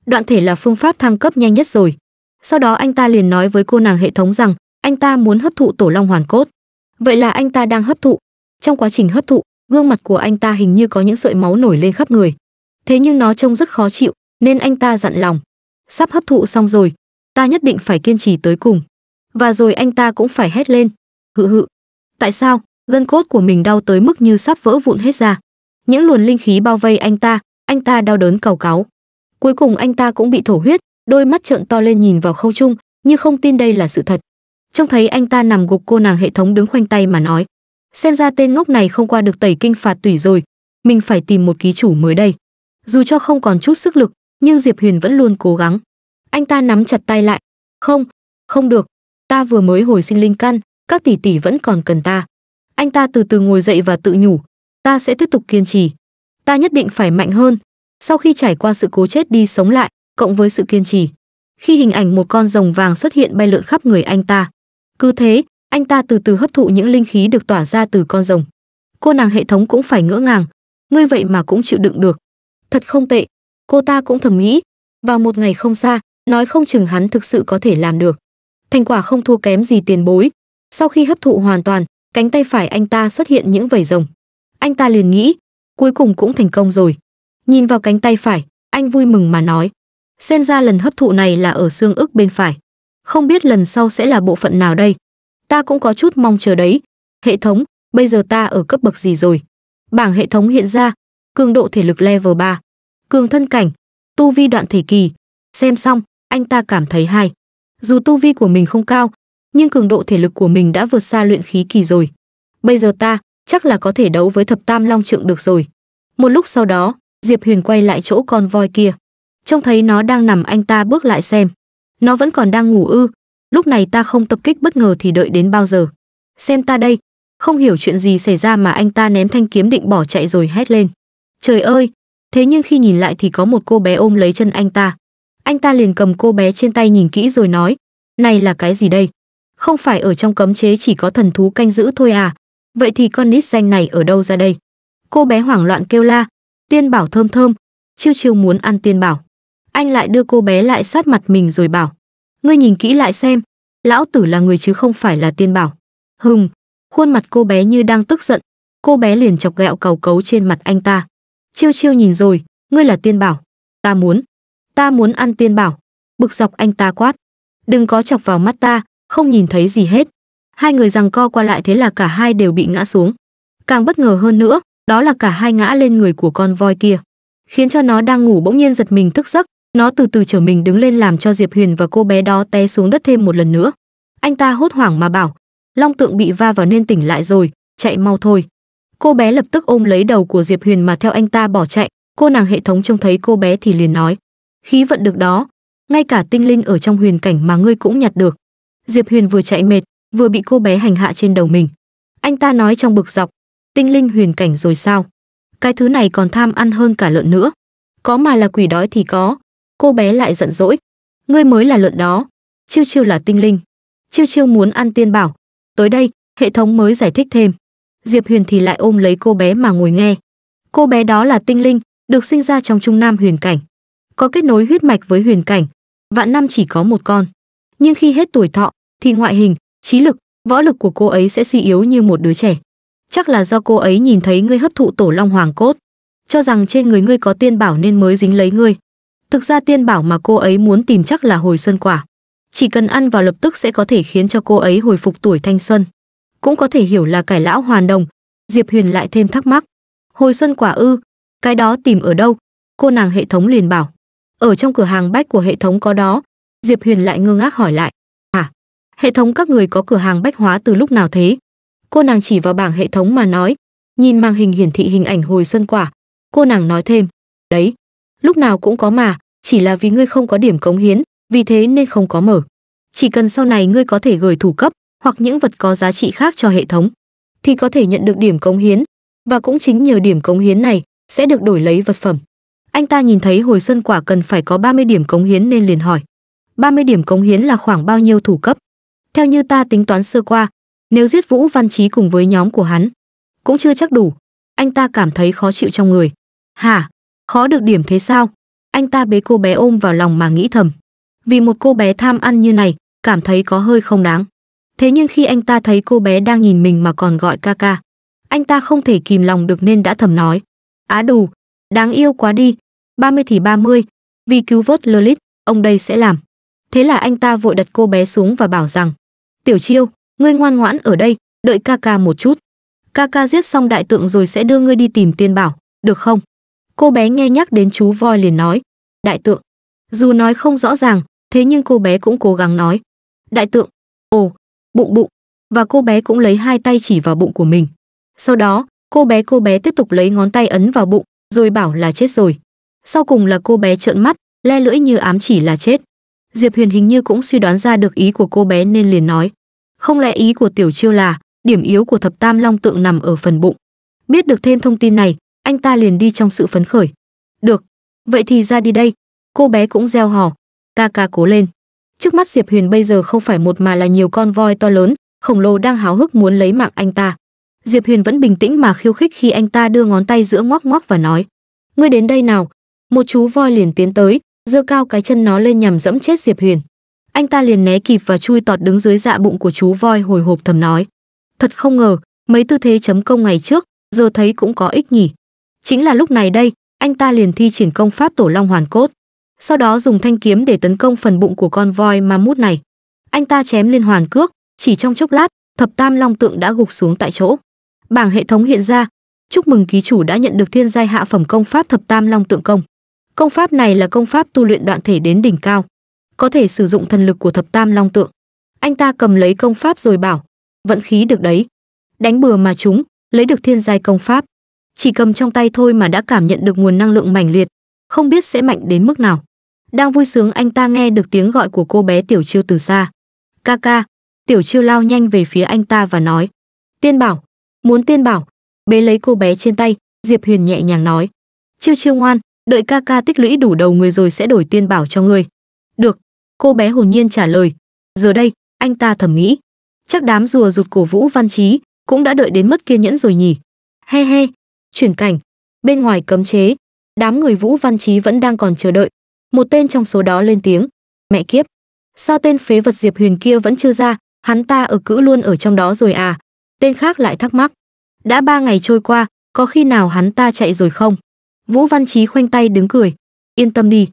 đoạn thể là phương pháp thăng cấp nhanh nhất rồi sau đó anh ta liền nói với cô nàng hệ thống rằng anh ta muốn hấp thụ tổ long hoàn cốt vậy là anh ta đang hấp thụ trong quá trình hấp thụ gương mặt của anh ta hình như có những sợi máu nổi lên khắp người thế nhưng nó trông rất khó chịu nên anh ta dặn lòng sắp hấp thụ xong rồi ta nhất định phải kiên trì tới cùng và rồi anh ta cũng phải hét lên hự hự tại sao gân cốt của mình đau tới mức như sắp vỡ vụn hết ra những luồn linh khí bao vây anh ta anh ta đau đớn cầu cáo. cuối cùng anh ta cũng bị thổ huyết đôi mắt trợn to lên nhìn vào khâu trung như không tin đây là sự thật trông thấy anh ta nằm gục cô nàng hệ thống đứng khoanh tay mà nói xem ra tên ngốc này không qua được tẩy kinh phạt tủy rồi mình phải tìm một ký chủ mới đây dù cho không còn chút sức lực nhưng diệp huyền vẫn luôn cố gắng anh ta nắm chặt tay lại không không được ta vừa mới hồi sinh linh căn các tỷ tỷ vẫn còn cần ta anh ta từ từ ngồi dậy và tự nhủ, ta sẽ tiếp tục kiên trì. Ta nhất định phải mạnh hơn. Sau khi trải qua sự cố chết đi sống lại, cộng với sự kiên trì. Khi hình ảnh một con rồng vàng xuất hiện bay lượn khắp người anh ta. Cứ thế, anh ta từ từ hấp thụ những linh khí được tỏa ra từ con rồng. Cô nàng hệ thống cũng phải ngỡ ngàng, ngươi vậy mà cũng chịu đựng được. Thật không tệ, cô ta cũng thầm nghĩ, vào một ngày không xa, nói không chừng hắn thực sự có thể làm được. Thành quả không thua kém gì tiền bối. Sau khi hấp thụ hoàn toàn, cánh tay phải anh ta xuất hiện những vảy rồng. Anh ta liền nghĩ, cuối cùng cũng thành công rồi. Nhìn vào cánh tay phải, anh vui mừng mà nói, xem ra lần hấp thụ này là ở xương ức bên phải. Không biết lần sau sẽ là bộ phận nào đây. Ta cũng có chút mong chờ đấy. Hệ thống, bây giờ ta ở cấp bậc gì rồi? Bảng hệ thống hiện ra, cường độ thể lực level 3, cường thân cảnh, tu vi đoạn thể kỳ. Xem xong, anh ta cảm thấy hay. Dù tu vi của mình không cao, nhưng cường độ thể lực của mình đã vượt xa luyện khí kỳ rồi. Bây giờ ta chắc là có thể đấu với thập tam long trượng được rồi. Một lúc sau đó, Diệp Huyền quay lại chỗ con voi kia. Trông thấy nó đang nằm anh ta bước lại xem. Nó vẫn còn đang ngủ ư, lúc này ta không tập kích bất ngờ thì đợi đến bao giờ. Xem ta đây, không hiểu chuyện gì xảy ra mà anh ta ném thanh kiếm định bỏ chạy rồi hét lên. Trời ơi, thế nhưng khi nhìn lại thì có một cô bé ôm lấy chân anh ta. Anh ta liền cầm cô bé trên tay nhìn kỹ rồi nói, này là cái gì đây? không phải ở trong cấm chế chỉ có thần thú canh giữ thôi à vậy thì con nít danh này ở đâu ra đây cô bé hoảng loạn kêu la tiên bảo thơm thơm chiêu chiêu muốn ăn tiên bảo anh lại đưa cô bé lại sát mặt mình rồi bảo ngươi nhìn kỹ lại xem lão tử là người chứ không phải là tiên bảo hừm khuôn mặt cô bé như đang tức giận cô bé liền chọc gẹo cầu cấu trên mặt anh ta chiêu chiêu nhìn rồi ngươi là tiên bảo ta muốn ta muốn ăn tiên bảo bực dọc anh ta quát đừng có chọc vào mắt ta không nhìn thấy gì hết. Hai người rằng co qua lại thế là cả hai đều bị ngã xuống. Càng bất ngờ hơn nữa, đó là cả hai ngã lên người của con voi kia, khiến cho nó đang ngủ bỗng nhiên giật mình thức giấc, nó từ từ trở mình đứng lên làm cho Diệp Huyền và cô bé đó té xuống đất thêm một lần nữa. Anh ta hốt hoảng mà bảo, Long Tượng bị va vào nên tỉnh lại rồi, chạy mau thôi. Cô bé lập tức ôm lấy đầu của Diệp Huyền mà theo anh ta bỏ chạy, cô nàng hệ thống trông thấy cô bé thì liền nói, khí vận được đó, ngay cả tinh linh ở trong huyền cảnh mà ngươi cũng nhặt được. Diệp Huyền vừa chạy mệt, vừa bị cô bé hành hạ trên đầu mình. Anh ta nói trong bực dọc, tinh linh huyền cảnh rồi sao? Cái thứ này còn tham ăn hơn cả lợn nữa. Có mà là quỷ đói thì có. Cô bé lại giận dỗi. Ngươi mới là lợn đó. Chiêu chiêu là tinh linh. Chiêu chiêu muốn ăn tiên bảo. Tới đây, hệ thống mới giải thích thêm. Diệp Huyền thì lại ôm lấy cô bé mà ngồi nghe. Cô bé đó là tinh linh, được sinh ra trong trung nam huyền cảnh. Có kết nối huyết mạch với huyền cảnh. Vạn năm chỉ có một con. Nhưng khi hết tuổi thọ, thì ngoại hình, trí lực, võ lực của cô ấy sẽ suy yếu như một đứa trẻ. Chắc là do cô ấy nhìn thấy ngươi hấp thụ tổ long hoàng cốt, cho rằng trên người ngươi có tiên bảo nên mới dính lấy ngươi. Thực ra tiên bảo mà cô ấy muốn tìm chắc là hồi xuân quả. Chỉ cần ăn vào lập tức sẽ có thể khiến cho cô ấy hồi phục tuổi thanh xuân. Cũng có thể hiểu là cải lão hoàn đồng. Diệp Huyền lại thêm thắc mắc. Hồi xuân quả ư, cái đó tìm ở đâu? Cô nàng hệ thống liền bảo. Ở trong cửa hàng bách của hệ thống có đó. Diệp Huyền lại ngơ ngác hỏi lại hệ thống các người có cửa hàng bách hóa từ lúc nào thế cô nàng chỉ vào bảng hệ thống mà nói nhìn màn hình hiển thị hình ảnh hồi xuân quả cô nàng nói thêm đấy lúc nào cũng có mà chỉ là vì ngươi không có điểm cống hiến vì thế nên không có mở chỉ cần sau này ngươi có thể gửi thủ cấp hoặc những vật có giá trị khác cho hệ thống thì có thể nhận được điểm cống hiến và cũng chính nhờ điểm cống hiến này sẽ được đổi lấy vật phẩm anh ta nhìn thấy hồi xuân quả cần phải có 30 điểm cống hiến nên liền hỏi 30 điểm cống hiến là khoảng bao nhiêu thủ cấp theo như ta tính toán sơ qua, nếu giết Vũ Văn Chí cùng với nhóm của hắn, cũng chưa chắc đủ. Anh ta cảm thấy khó chịu trong người. Hả? Khó được điểm thế sao? Anh ta bế cô bé ôm vào lòng mà nghĩ thầm. Vì một cô bé tham ăn như này, cảm thấy có hơi không đáng. Thế nhưng khi anh ta thấy cô bé đang nhìn mình mà còn gọi ca ca, anh ta không thể kìm lòng được nên đã thầm nói. Á đù, đáng yêu quá đi, 30 thì 30, vì cứu vớt Lolit, ông đây sẽ làm. Thế là anh ta vội đặt cô bé xuống và bảo rằng, tiểu chiêu ngươi ngoan ngoãn ở đây đợi ca ca một chút ca ca giết xong đại tượng rồi sẽ đưa ngươi đi tìm tiên bảo được không cô bé nghe nhắc đến chú voi liền nói đại tượng dù nói không rõ ràng thế nhưng cô bé cũng cố gắng nói đại tượng ồ bụng bụng và cô bé cũng lấy hai tay chỉ vào bụng của mình sau đó cô bé cô bé tiếp tục lấy ngón tay ấn vào bụng rồi bảo là chết rồi sau cùng là cô bé trợn mắt le lưỡi như ám chỉ là chết Diệp Huyền hình như cũng suy đoán ra được ý của cô bé nên liền nói, không lẽ ý của Tiểu Chiêu là điểm yếu của thập tam long tượng nằm ở phần bụng. Biết được thêm thông tin này, anh ta liền đi trong sự phấn khởi. Được, vậy thì ra đi đây. Cô bé cũng reo hò, ca ca cố lên. Trước mắt Diệp Huyền bây giờ không phải một mà là nhiều con voi to lớn, khổng lồ đang háo hức muốn lấy mạng anh ta. Diệp Huyền vẫn bình tĩnh mà khiêu khích khi anh ta đưa ngón tay giữa ngoắc ngoắc và nói: "Ngươi đến đây nào." Một chú voi liền tiến tới, giơ cao cái chân nó lên nhằm dẫm chết diệp huyền anh ta liền né kịp và chui tọt đứng dưới dạ bụng của chú voi hồi hộp thầm nói thật không ngờ mấy tư thế chấm công ngày trước giờ thấy cũng có ích nhỉ chính là lúc này đây anh ta liền thi triển công pháp tổ long hoàn cốt sau đó dùng thanh kiếm để tấn công phần bụng của con voi ma mút này anh ta chém liên hoàn cước chỉ trong chốc lát thập tam long tượng đã gục xuống tại chỗ bảng hệ thống hiện ra chúc mừng ký chủ đã nhận được thiên giai hạ phẩm công pháp thập tam long tượng công Công pháp này là công pháp tu luyện đoạn thể đến đỉnh cao, có thể sử dụng thần lực của thập tam long tượng. Anh ta cầm lấy công pháp rồi bảo, vận khí được đấy. Đánh bừa mà chúng, lấy được thiên giai công pháp. Chỉ cầm trong tay thôi mà đã cảm nhận được nguồn năng lượng mãnh liệt, không biết sẽ mạnh đến mức nào. Đang vui sướng anh ta nghe được tiếng gọi của cô bé Tiểu Chiêu từ xa. Ca ca, Tiểu Chiêu lao nhanh về phía anh ta và nói. Tiên bảo, muốn tiên bảo, bế lấy cô bé trên tay, Diệp Huyền nhẹ nhàng nói. Chiêu chiêu ngoan, đợi ca ca tích lũy đủ đầu người rồi sẽ đổi tiên bảo cho ngươi được cô bé hồn nhiên trả lời giờ đây anh ta thầm nghĩ chắc đám rùa rụt cổ vũ văn trí cũng đã đợi đến mất kiên nhẫn rồi nhỉ he he chuyển cảnh bên ngoài cấm chế đám người vũ văn trí vẫn đang còn chờ đợi một tên trong số đó lên tiếng mẹ kiếp sao tên phế vật diệp huyền kia vẫn chưa ra hắn ta ở cữ luôn ở trong đó rồi à tên khác lại thắc mắc đã ba ngày trôi qua có khi nào hắn ta chạy rồi không Vũ Văn Chí khoanh tay đứng cười, yên tâm đi,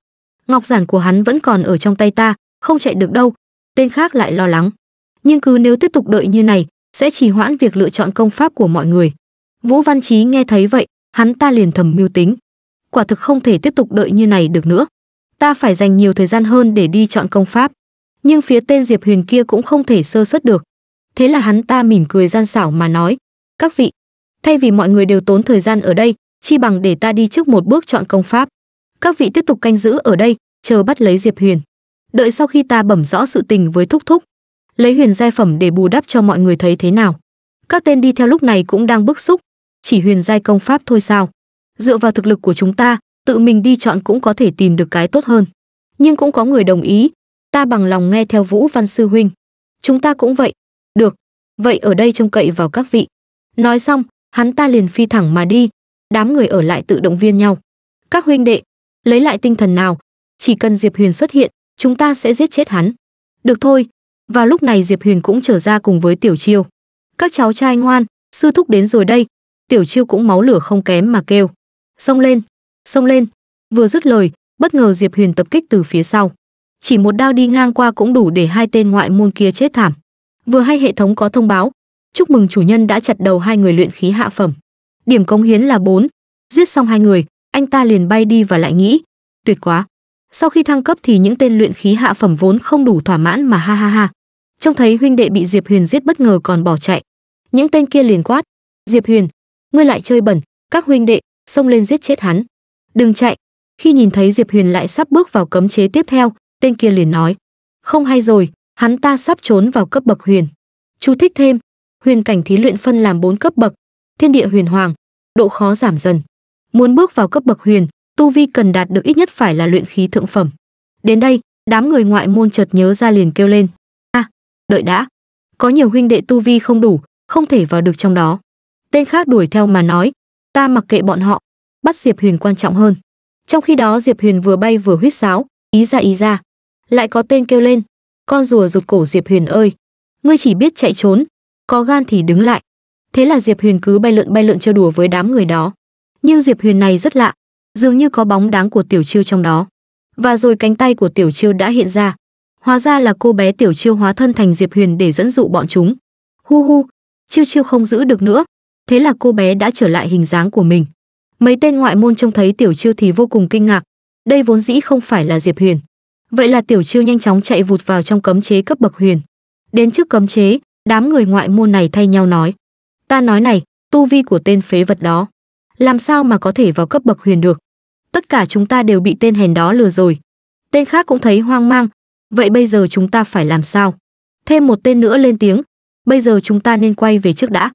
ngọc giản của hắn vẫn còn ở trong tay ta, không chạy được đâu. Tên khác lại lo lắng, nhưng cứ nếu tiếp tục đợi như này, sẽ trì hoãn việc lựa chọn công pháp của mọi người. Vũ Văn Chí nghe thấy vậy, hắn ta liền thầm mưu tính, quả thực không thể tiếp tục đợi như này được nữa. Ta phải dành nhiều thời gian hơn để đi chọn công pháp, nhưng phía tên Diệp Huyền kia cũng không thể sơ suất được. Thế là hắn ta mỉm cười gian xảo mà nói, "Các vị, thay vì mọi người đều tốn thời gian ở đây, chi bằng để ta đi trước một bước chọn công pháp các vị tiếp tục canh giữ ở đây chờ bắt lấy diệp huyền đợi sau khi ta bẩm rõ sự tình với thúc thúc lấy huyền giai phẩm để bù đắp cho mọi người thấy thế nào các tên đi theo lúc này cũng đang bức xúc chỉ huyền giai công pháp thôi sao dựa vào thực lực của chúng ta tự mình đi chọn cũng có thể tìm được cái tốt hơn nhưng cũng có người đồng ý ta bằng lòng nghe theo vũ văn sư huynh chúng ta cũng vậy được vậy ở đây trông cậy vào các vị nói xong hắn ta liền phi thẳng mà đi đám người ở lại tự động viên nhau. Các huynh đệ, lấy lại tinh thần nào, chỉ cần Diệp Huyền xuất hiện, chúng ta sẽ giết chết hắn. Được thôi. Và lúc này Diệp Huyền cũng trở ra cùng với Tiểu Chiêu. Các cháu trai ngoan, sư thúc đến rồi đây. Tiểu Chiêu cũng máu lửa không kém mà kêu. Xông lên, xông lên. Vừa dứt lời, bất ngờ Diệp Huyền tập kích từ phía sau. Chỉ một đao đi ngang qua cũng đủ để hai tên ngoại môn kia chết thảm. Vừa hay hệ thống có thông báo, chúc mừng chủ nhân đã chặt đầu hai người luyện khí hạ phẩm điểm cống hiến là 4. Giết xong hai người, anh ta liền bay đi và lại nghĩ, tuyệt quá. Sau khi thăng cấp thì những tên luyện khí hạ phẩm vốn không đủ thỏa mãn mà ha ha ha. Trông thấy huynh đệ bị Diệp Huyền giết bất ngờ còn bỏ chạy, những tên kia liền quát, "Diệp Huyền, ngươi lại chơi bẩn, các huynh đệ, xông lên giết chết hắn. Đừng chạy." Khi nhìn thấy Diệp Huyền lại sắp bước vào cấm chế tiếp theo, tên kia liền nói, "Không hay rồi, hắn ta sắp trốn vào cấp bậc huyền." Chú thích thêm, huyền cảnh thí luyện phân làm 4 cấp bậc, thiên địa huyền hoàng, độ khó giảm dần. Muốn bước vào cấp bậc huyền, tu vi cần đạt được ít nhất phải là luyện khí thượng phẩm. Đến đây, đám người ngoại môn chợt nhớ ra liền kêu lên: "A, đợi đã, có nhiều huynh đệ tu vi không đủ, không thể vào được trong đó." Tên khác đuổi theo mà nói: "Ta mặc kệ bọn họ, bắt Diệp Huyền quan trọng hơn." Trong khi đó Diệp Huyền vừa bay vừa huýt sáo, ý ra ý ra, lại có tên kêu lên: "Con rùa rụt cổ Diệp Huyền ơi, ngươi chỉ biết chạy trốn, có gan thì đứng lại." thế là diệp huyền cứ bay lượn bay lượn trêu đùa với đám người đó nhưng diệp huyền này rất lạ dường như có bóng dáng của tiểu chiêu trong đó và rồi cánh tay của tiểu chiêu đã hiện ra hóa ra là cô bé tiểu chiêu hóa thân thành diệp huyền để dẫn dụ bọn chúng hu hu chiêu chiêu không giữ được nữa thế là cô bé đã trở lại hình dáng của mình mấy tên ngoại môn trông thấy tiểu chiêu thì vô cùng kinh ngạc đây vốn dĩ không phải là diệp huyền vậy là tiểu chiêu nhanh chóng chạy vụt vào trong cấm chế cấp bậc huyền đến trước cấm chế đám người ngoại môn này thay nhau nói Ta nói này, tu vi của tên phế vật đó, làm sao mà có thể vào cấp bậc huyền được? Tất cả chúng ta đều bị tên hèn đó lừa rồi. Tên khác cũng thấy hoang mang, vậy bây giờ chúng ta phải làm sao? Thêm một tên nữa lên tiếng, bây giờ chúng ta nên quay về trước đã.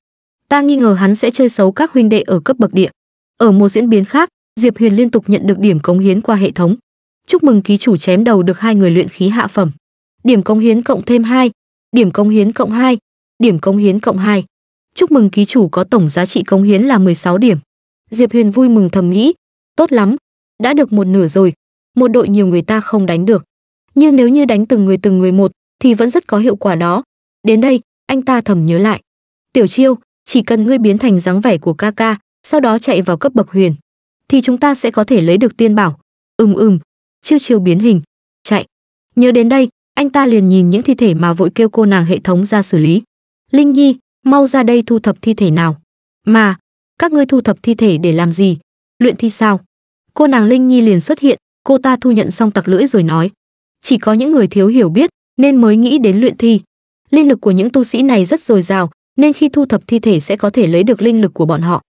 Ta nghi ngờ hắn sẽ chơi xấu các huynh đệ ở cấp bậc địa. Ở một diễn biến khác, Diệp Huyền liên tục nhận được điểm cống hiến qua hệ thống. Chúc mừng ký chủ chém đầu được hai người luyện khí hạ phẩm. Điểm cống hiến cộng thêm hai. điểm cống hiến cộng hai. điểm cống hiến cộng hai chúc mừng ký chủ có tổng giá trị cống hiến là 16 điểm. Diệp Huyền vui mừng thầm nghĩ, tốt lắm, đã được một nửa rồi, một đội nhiều người ta không đánh được. Nhưng nếu như đánh từng người từng người một thì vẫn rất có hiệu quả đó. Đến đây, anh ta thầm nhớ lại. Tiểu Chiêu, chỉ cần ngươi biến thành dáng vẻ của ca ca, sau đó chạy vào cấp bậc huyền, thì chúng ta sẽ có thể lấy được tiên bảo. Ừm ừm, Chiêu Chiêu biến hình, chạy. Nhớ đến đây, anh ta liền nhìn những thi thể mà vội kêu cô nàng hệ thống ra xử lý. Linh Nhi, mau ra đây thu thập thi thể nào mà các ngươi thu thập thi thể để làm gì luyện thi sao cô nàng linh nhi liền xuất hiện cô ta thu nhận xong tặc lưỡi rồi nói chỉ có những người thiếu hiểu biết nên mới nghĩ đến luyện thi linh lực của những tu sĩ này rất dồi dào nên khi thu thập thi thể sẽ có thể lấy được linh lực của bọn họ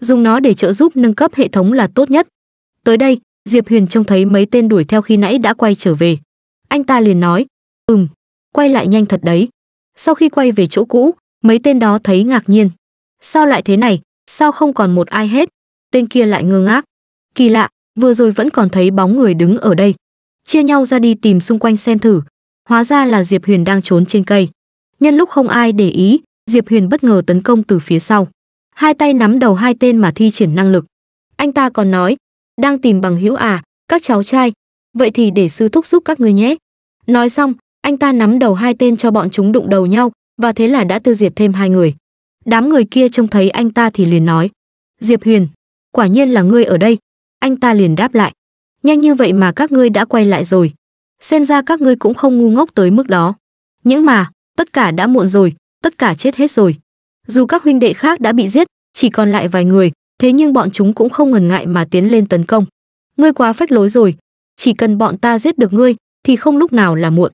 dùng nó để trợ giúp nâng cấp hệ thống là tốt nhất tới đây diệp huyền trông thấy mấy tên đuổi theo khi nãy đã quay trở về anh ta liền nói ừm quay lại nhanh thật đấy sau khi quay về chỗ cũ mấy tên đó thấy ngạc nhiên sao lại thế này sao không còn một ai hết tên kia lại ngơ ngác kỳ lạ vừa rồi vẫn còn thấy bóng người đứng ở đây chia nhau ra đi tìm xung quanh xem thử hóa ra là diệp huyền đang trốn trên cây nhân lúc không ai để ý diệp huyền bất ngờ tấn công từ phía sau hai tay nắm đầu hai tên mà thi triển năng lực anh ta còn nói đang tìm bằng hữu à các cháu trai vậy thì để sư thúc giúp các ngươi nhé nói xong anh ta nắm đầu hai tên cho bọn chúng đụng đầu nhau và thế là đã tiêu diệt thêm hai người. Đám người kia trông thấy anh ta thì liền nói: "Diệp Huyền, quả nhiên là ngươi ở đây." Anh ta liền đáp lại: "Nhanh như vậy mà các ngươi đã quay lại rồi, xem ra các ngươi cũng không ngu ngốc tới mức đó. Những mà, tất cả đã muộn rồi, tất cả chết hết rồi. Dù các huynh đệ khác đã bị giết, chỉ còn lại vài người, thế nhưng bọn chúng cũng không ngần ngại mà tiến lên tấn công. Ngươi quá phách lối rồi, chỉ cần bọn ta giết được ngươi thì không lúc nào là muộn.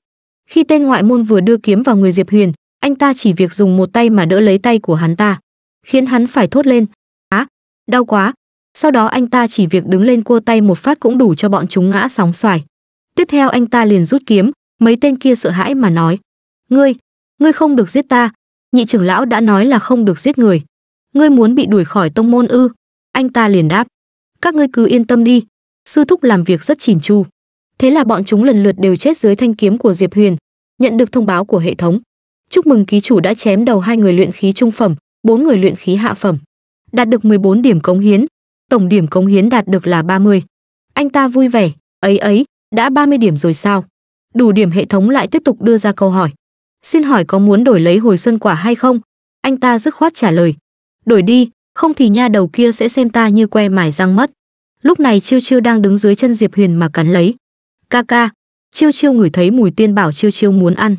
Khi tên ngoại môn vừa đưa kiếm vào người Diệp Huyền, anh ta chỉ việc dùng một tay mà đỡ lấy tay của hắn ta khiến hắn phải thốt lên á đau quá sau đó anh ta chỉ việc đứng lên cua tay một phát cũng đủ cho bọn chúng ngã sóng xoài tiếp theo anh ta liền rút kiếm mấy tên kia sợ hãi mà nói ngươi ngươi không được giết ta nhị trưởng lão đã nói là không được giết người ngươi muốn bị đuổi khỏi tông môn ư anh ta liền đáp các ngươi cứ yên tâm đi sư thúc làm việc rất chỉn chu thế là bọn chúng lần lượt đều chết dưới thanh kiếm của diệp huyền nhận được thông báo của hệ thống Chúc mừng ký chủ đã chém đầu hai người luyện khí trung phẩm, bốn người luyện khí hạ phẩm. Đạt được 14 điểm cống hiến, tổng điểm cống hiến đạt được là 30. Anh ta vui vẻ, ấy ấy, đã 30 điểm rồi sao? Đủ điểm hệ thống lại tiếp tục đưa ra câu hỏi. Xin hỏi có muốn đổi lấy hồi xuân quả hay không? Anh ta dứt khoát trả lời. Đổi đi, không thì nha đầu kia sẽ xem ta như que mài răng mất. Lúc này Chiêu Chiêu đang đứng dưới chân Diệp Huyền mà cắn lấy. kaka, Chiêu Chiêu ngửi thấy mùi tiên bảo Chiêu Chiêu muốn ăn.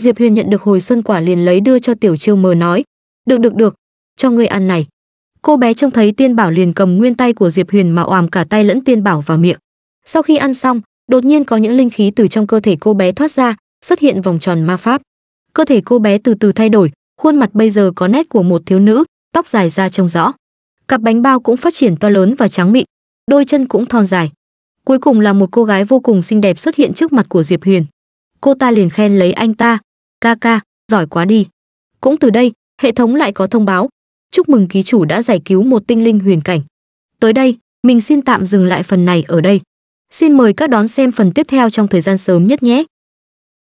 Diệp Huyền nhận được hồi xuân quả liền lấy đưa cho Tiểu Chiêu mờ nói, "Được được được, cho ngươi ăn này." Cô bé trông thấy tiên bảo liền cầm nguyên tay của Diệp Huyền mà oàm cả tay lẫn tiên bảo vào miệng. Sau khi ăn xong, đột nhiên có những linh khí từ trong cơ thể cô bé thoát ra, xuất hiện vòng tròn ma pháp. Cơ thể cô bé từ từ thay đổi, khuôn mặt bây giờ có nét của một thiếu nữ, tóc dài ra trông rõ. Cặp bánh bao cũng phát triển to lớn và trắng mịn, đôi chân cũng thon dài. Cuối cùng là một cô gái vô cùng xinh đẹp xuất hiện trước mặt của Diệp Huyền. Cô ta liền khen lấy anh ta, ca ca giỏi quá đi cũng từ đây hệ thống lại có thông báo chúc mừng ký chủ đã giải cứu một tinh linh huyền cảnh tới đây mình xin tạm dừng lại phần này ở đây xin mời các đón xem phần tiếp theo trong thời gian sớm nhất nhé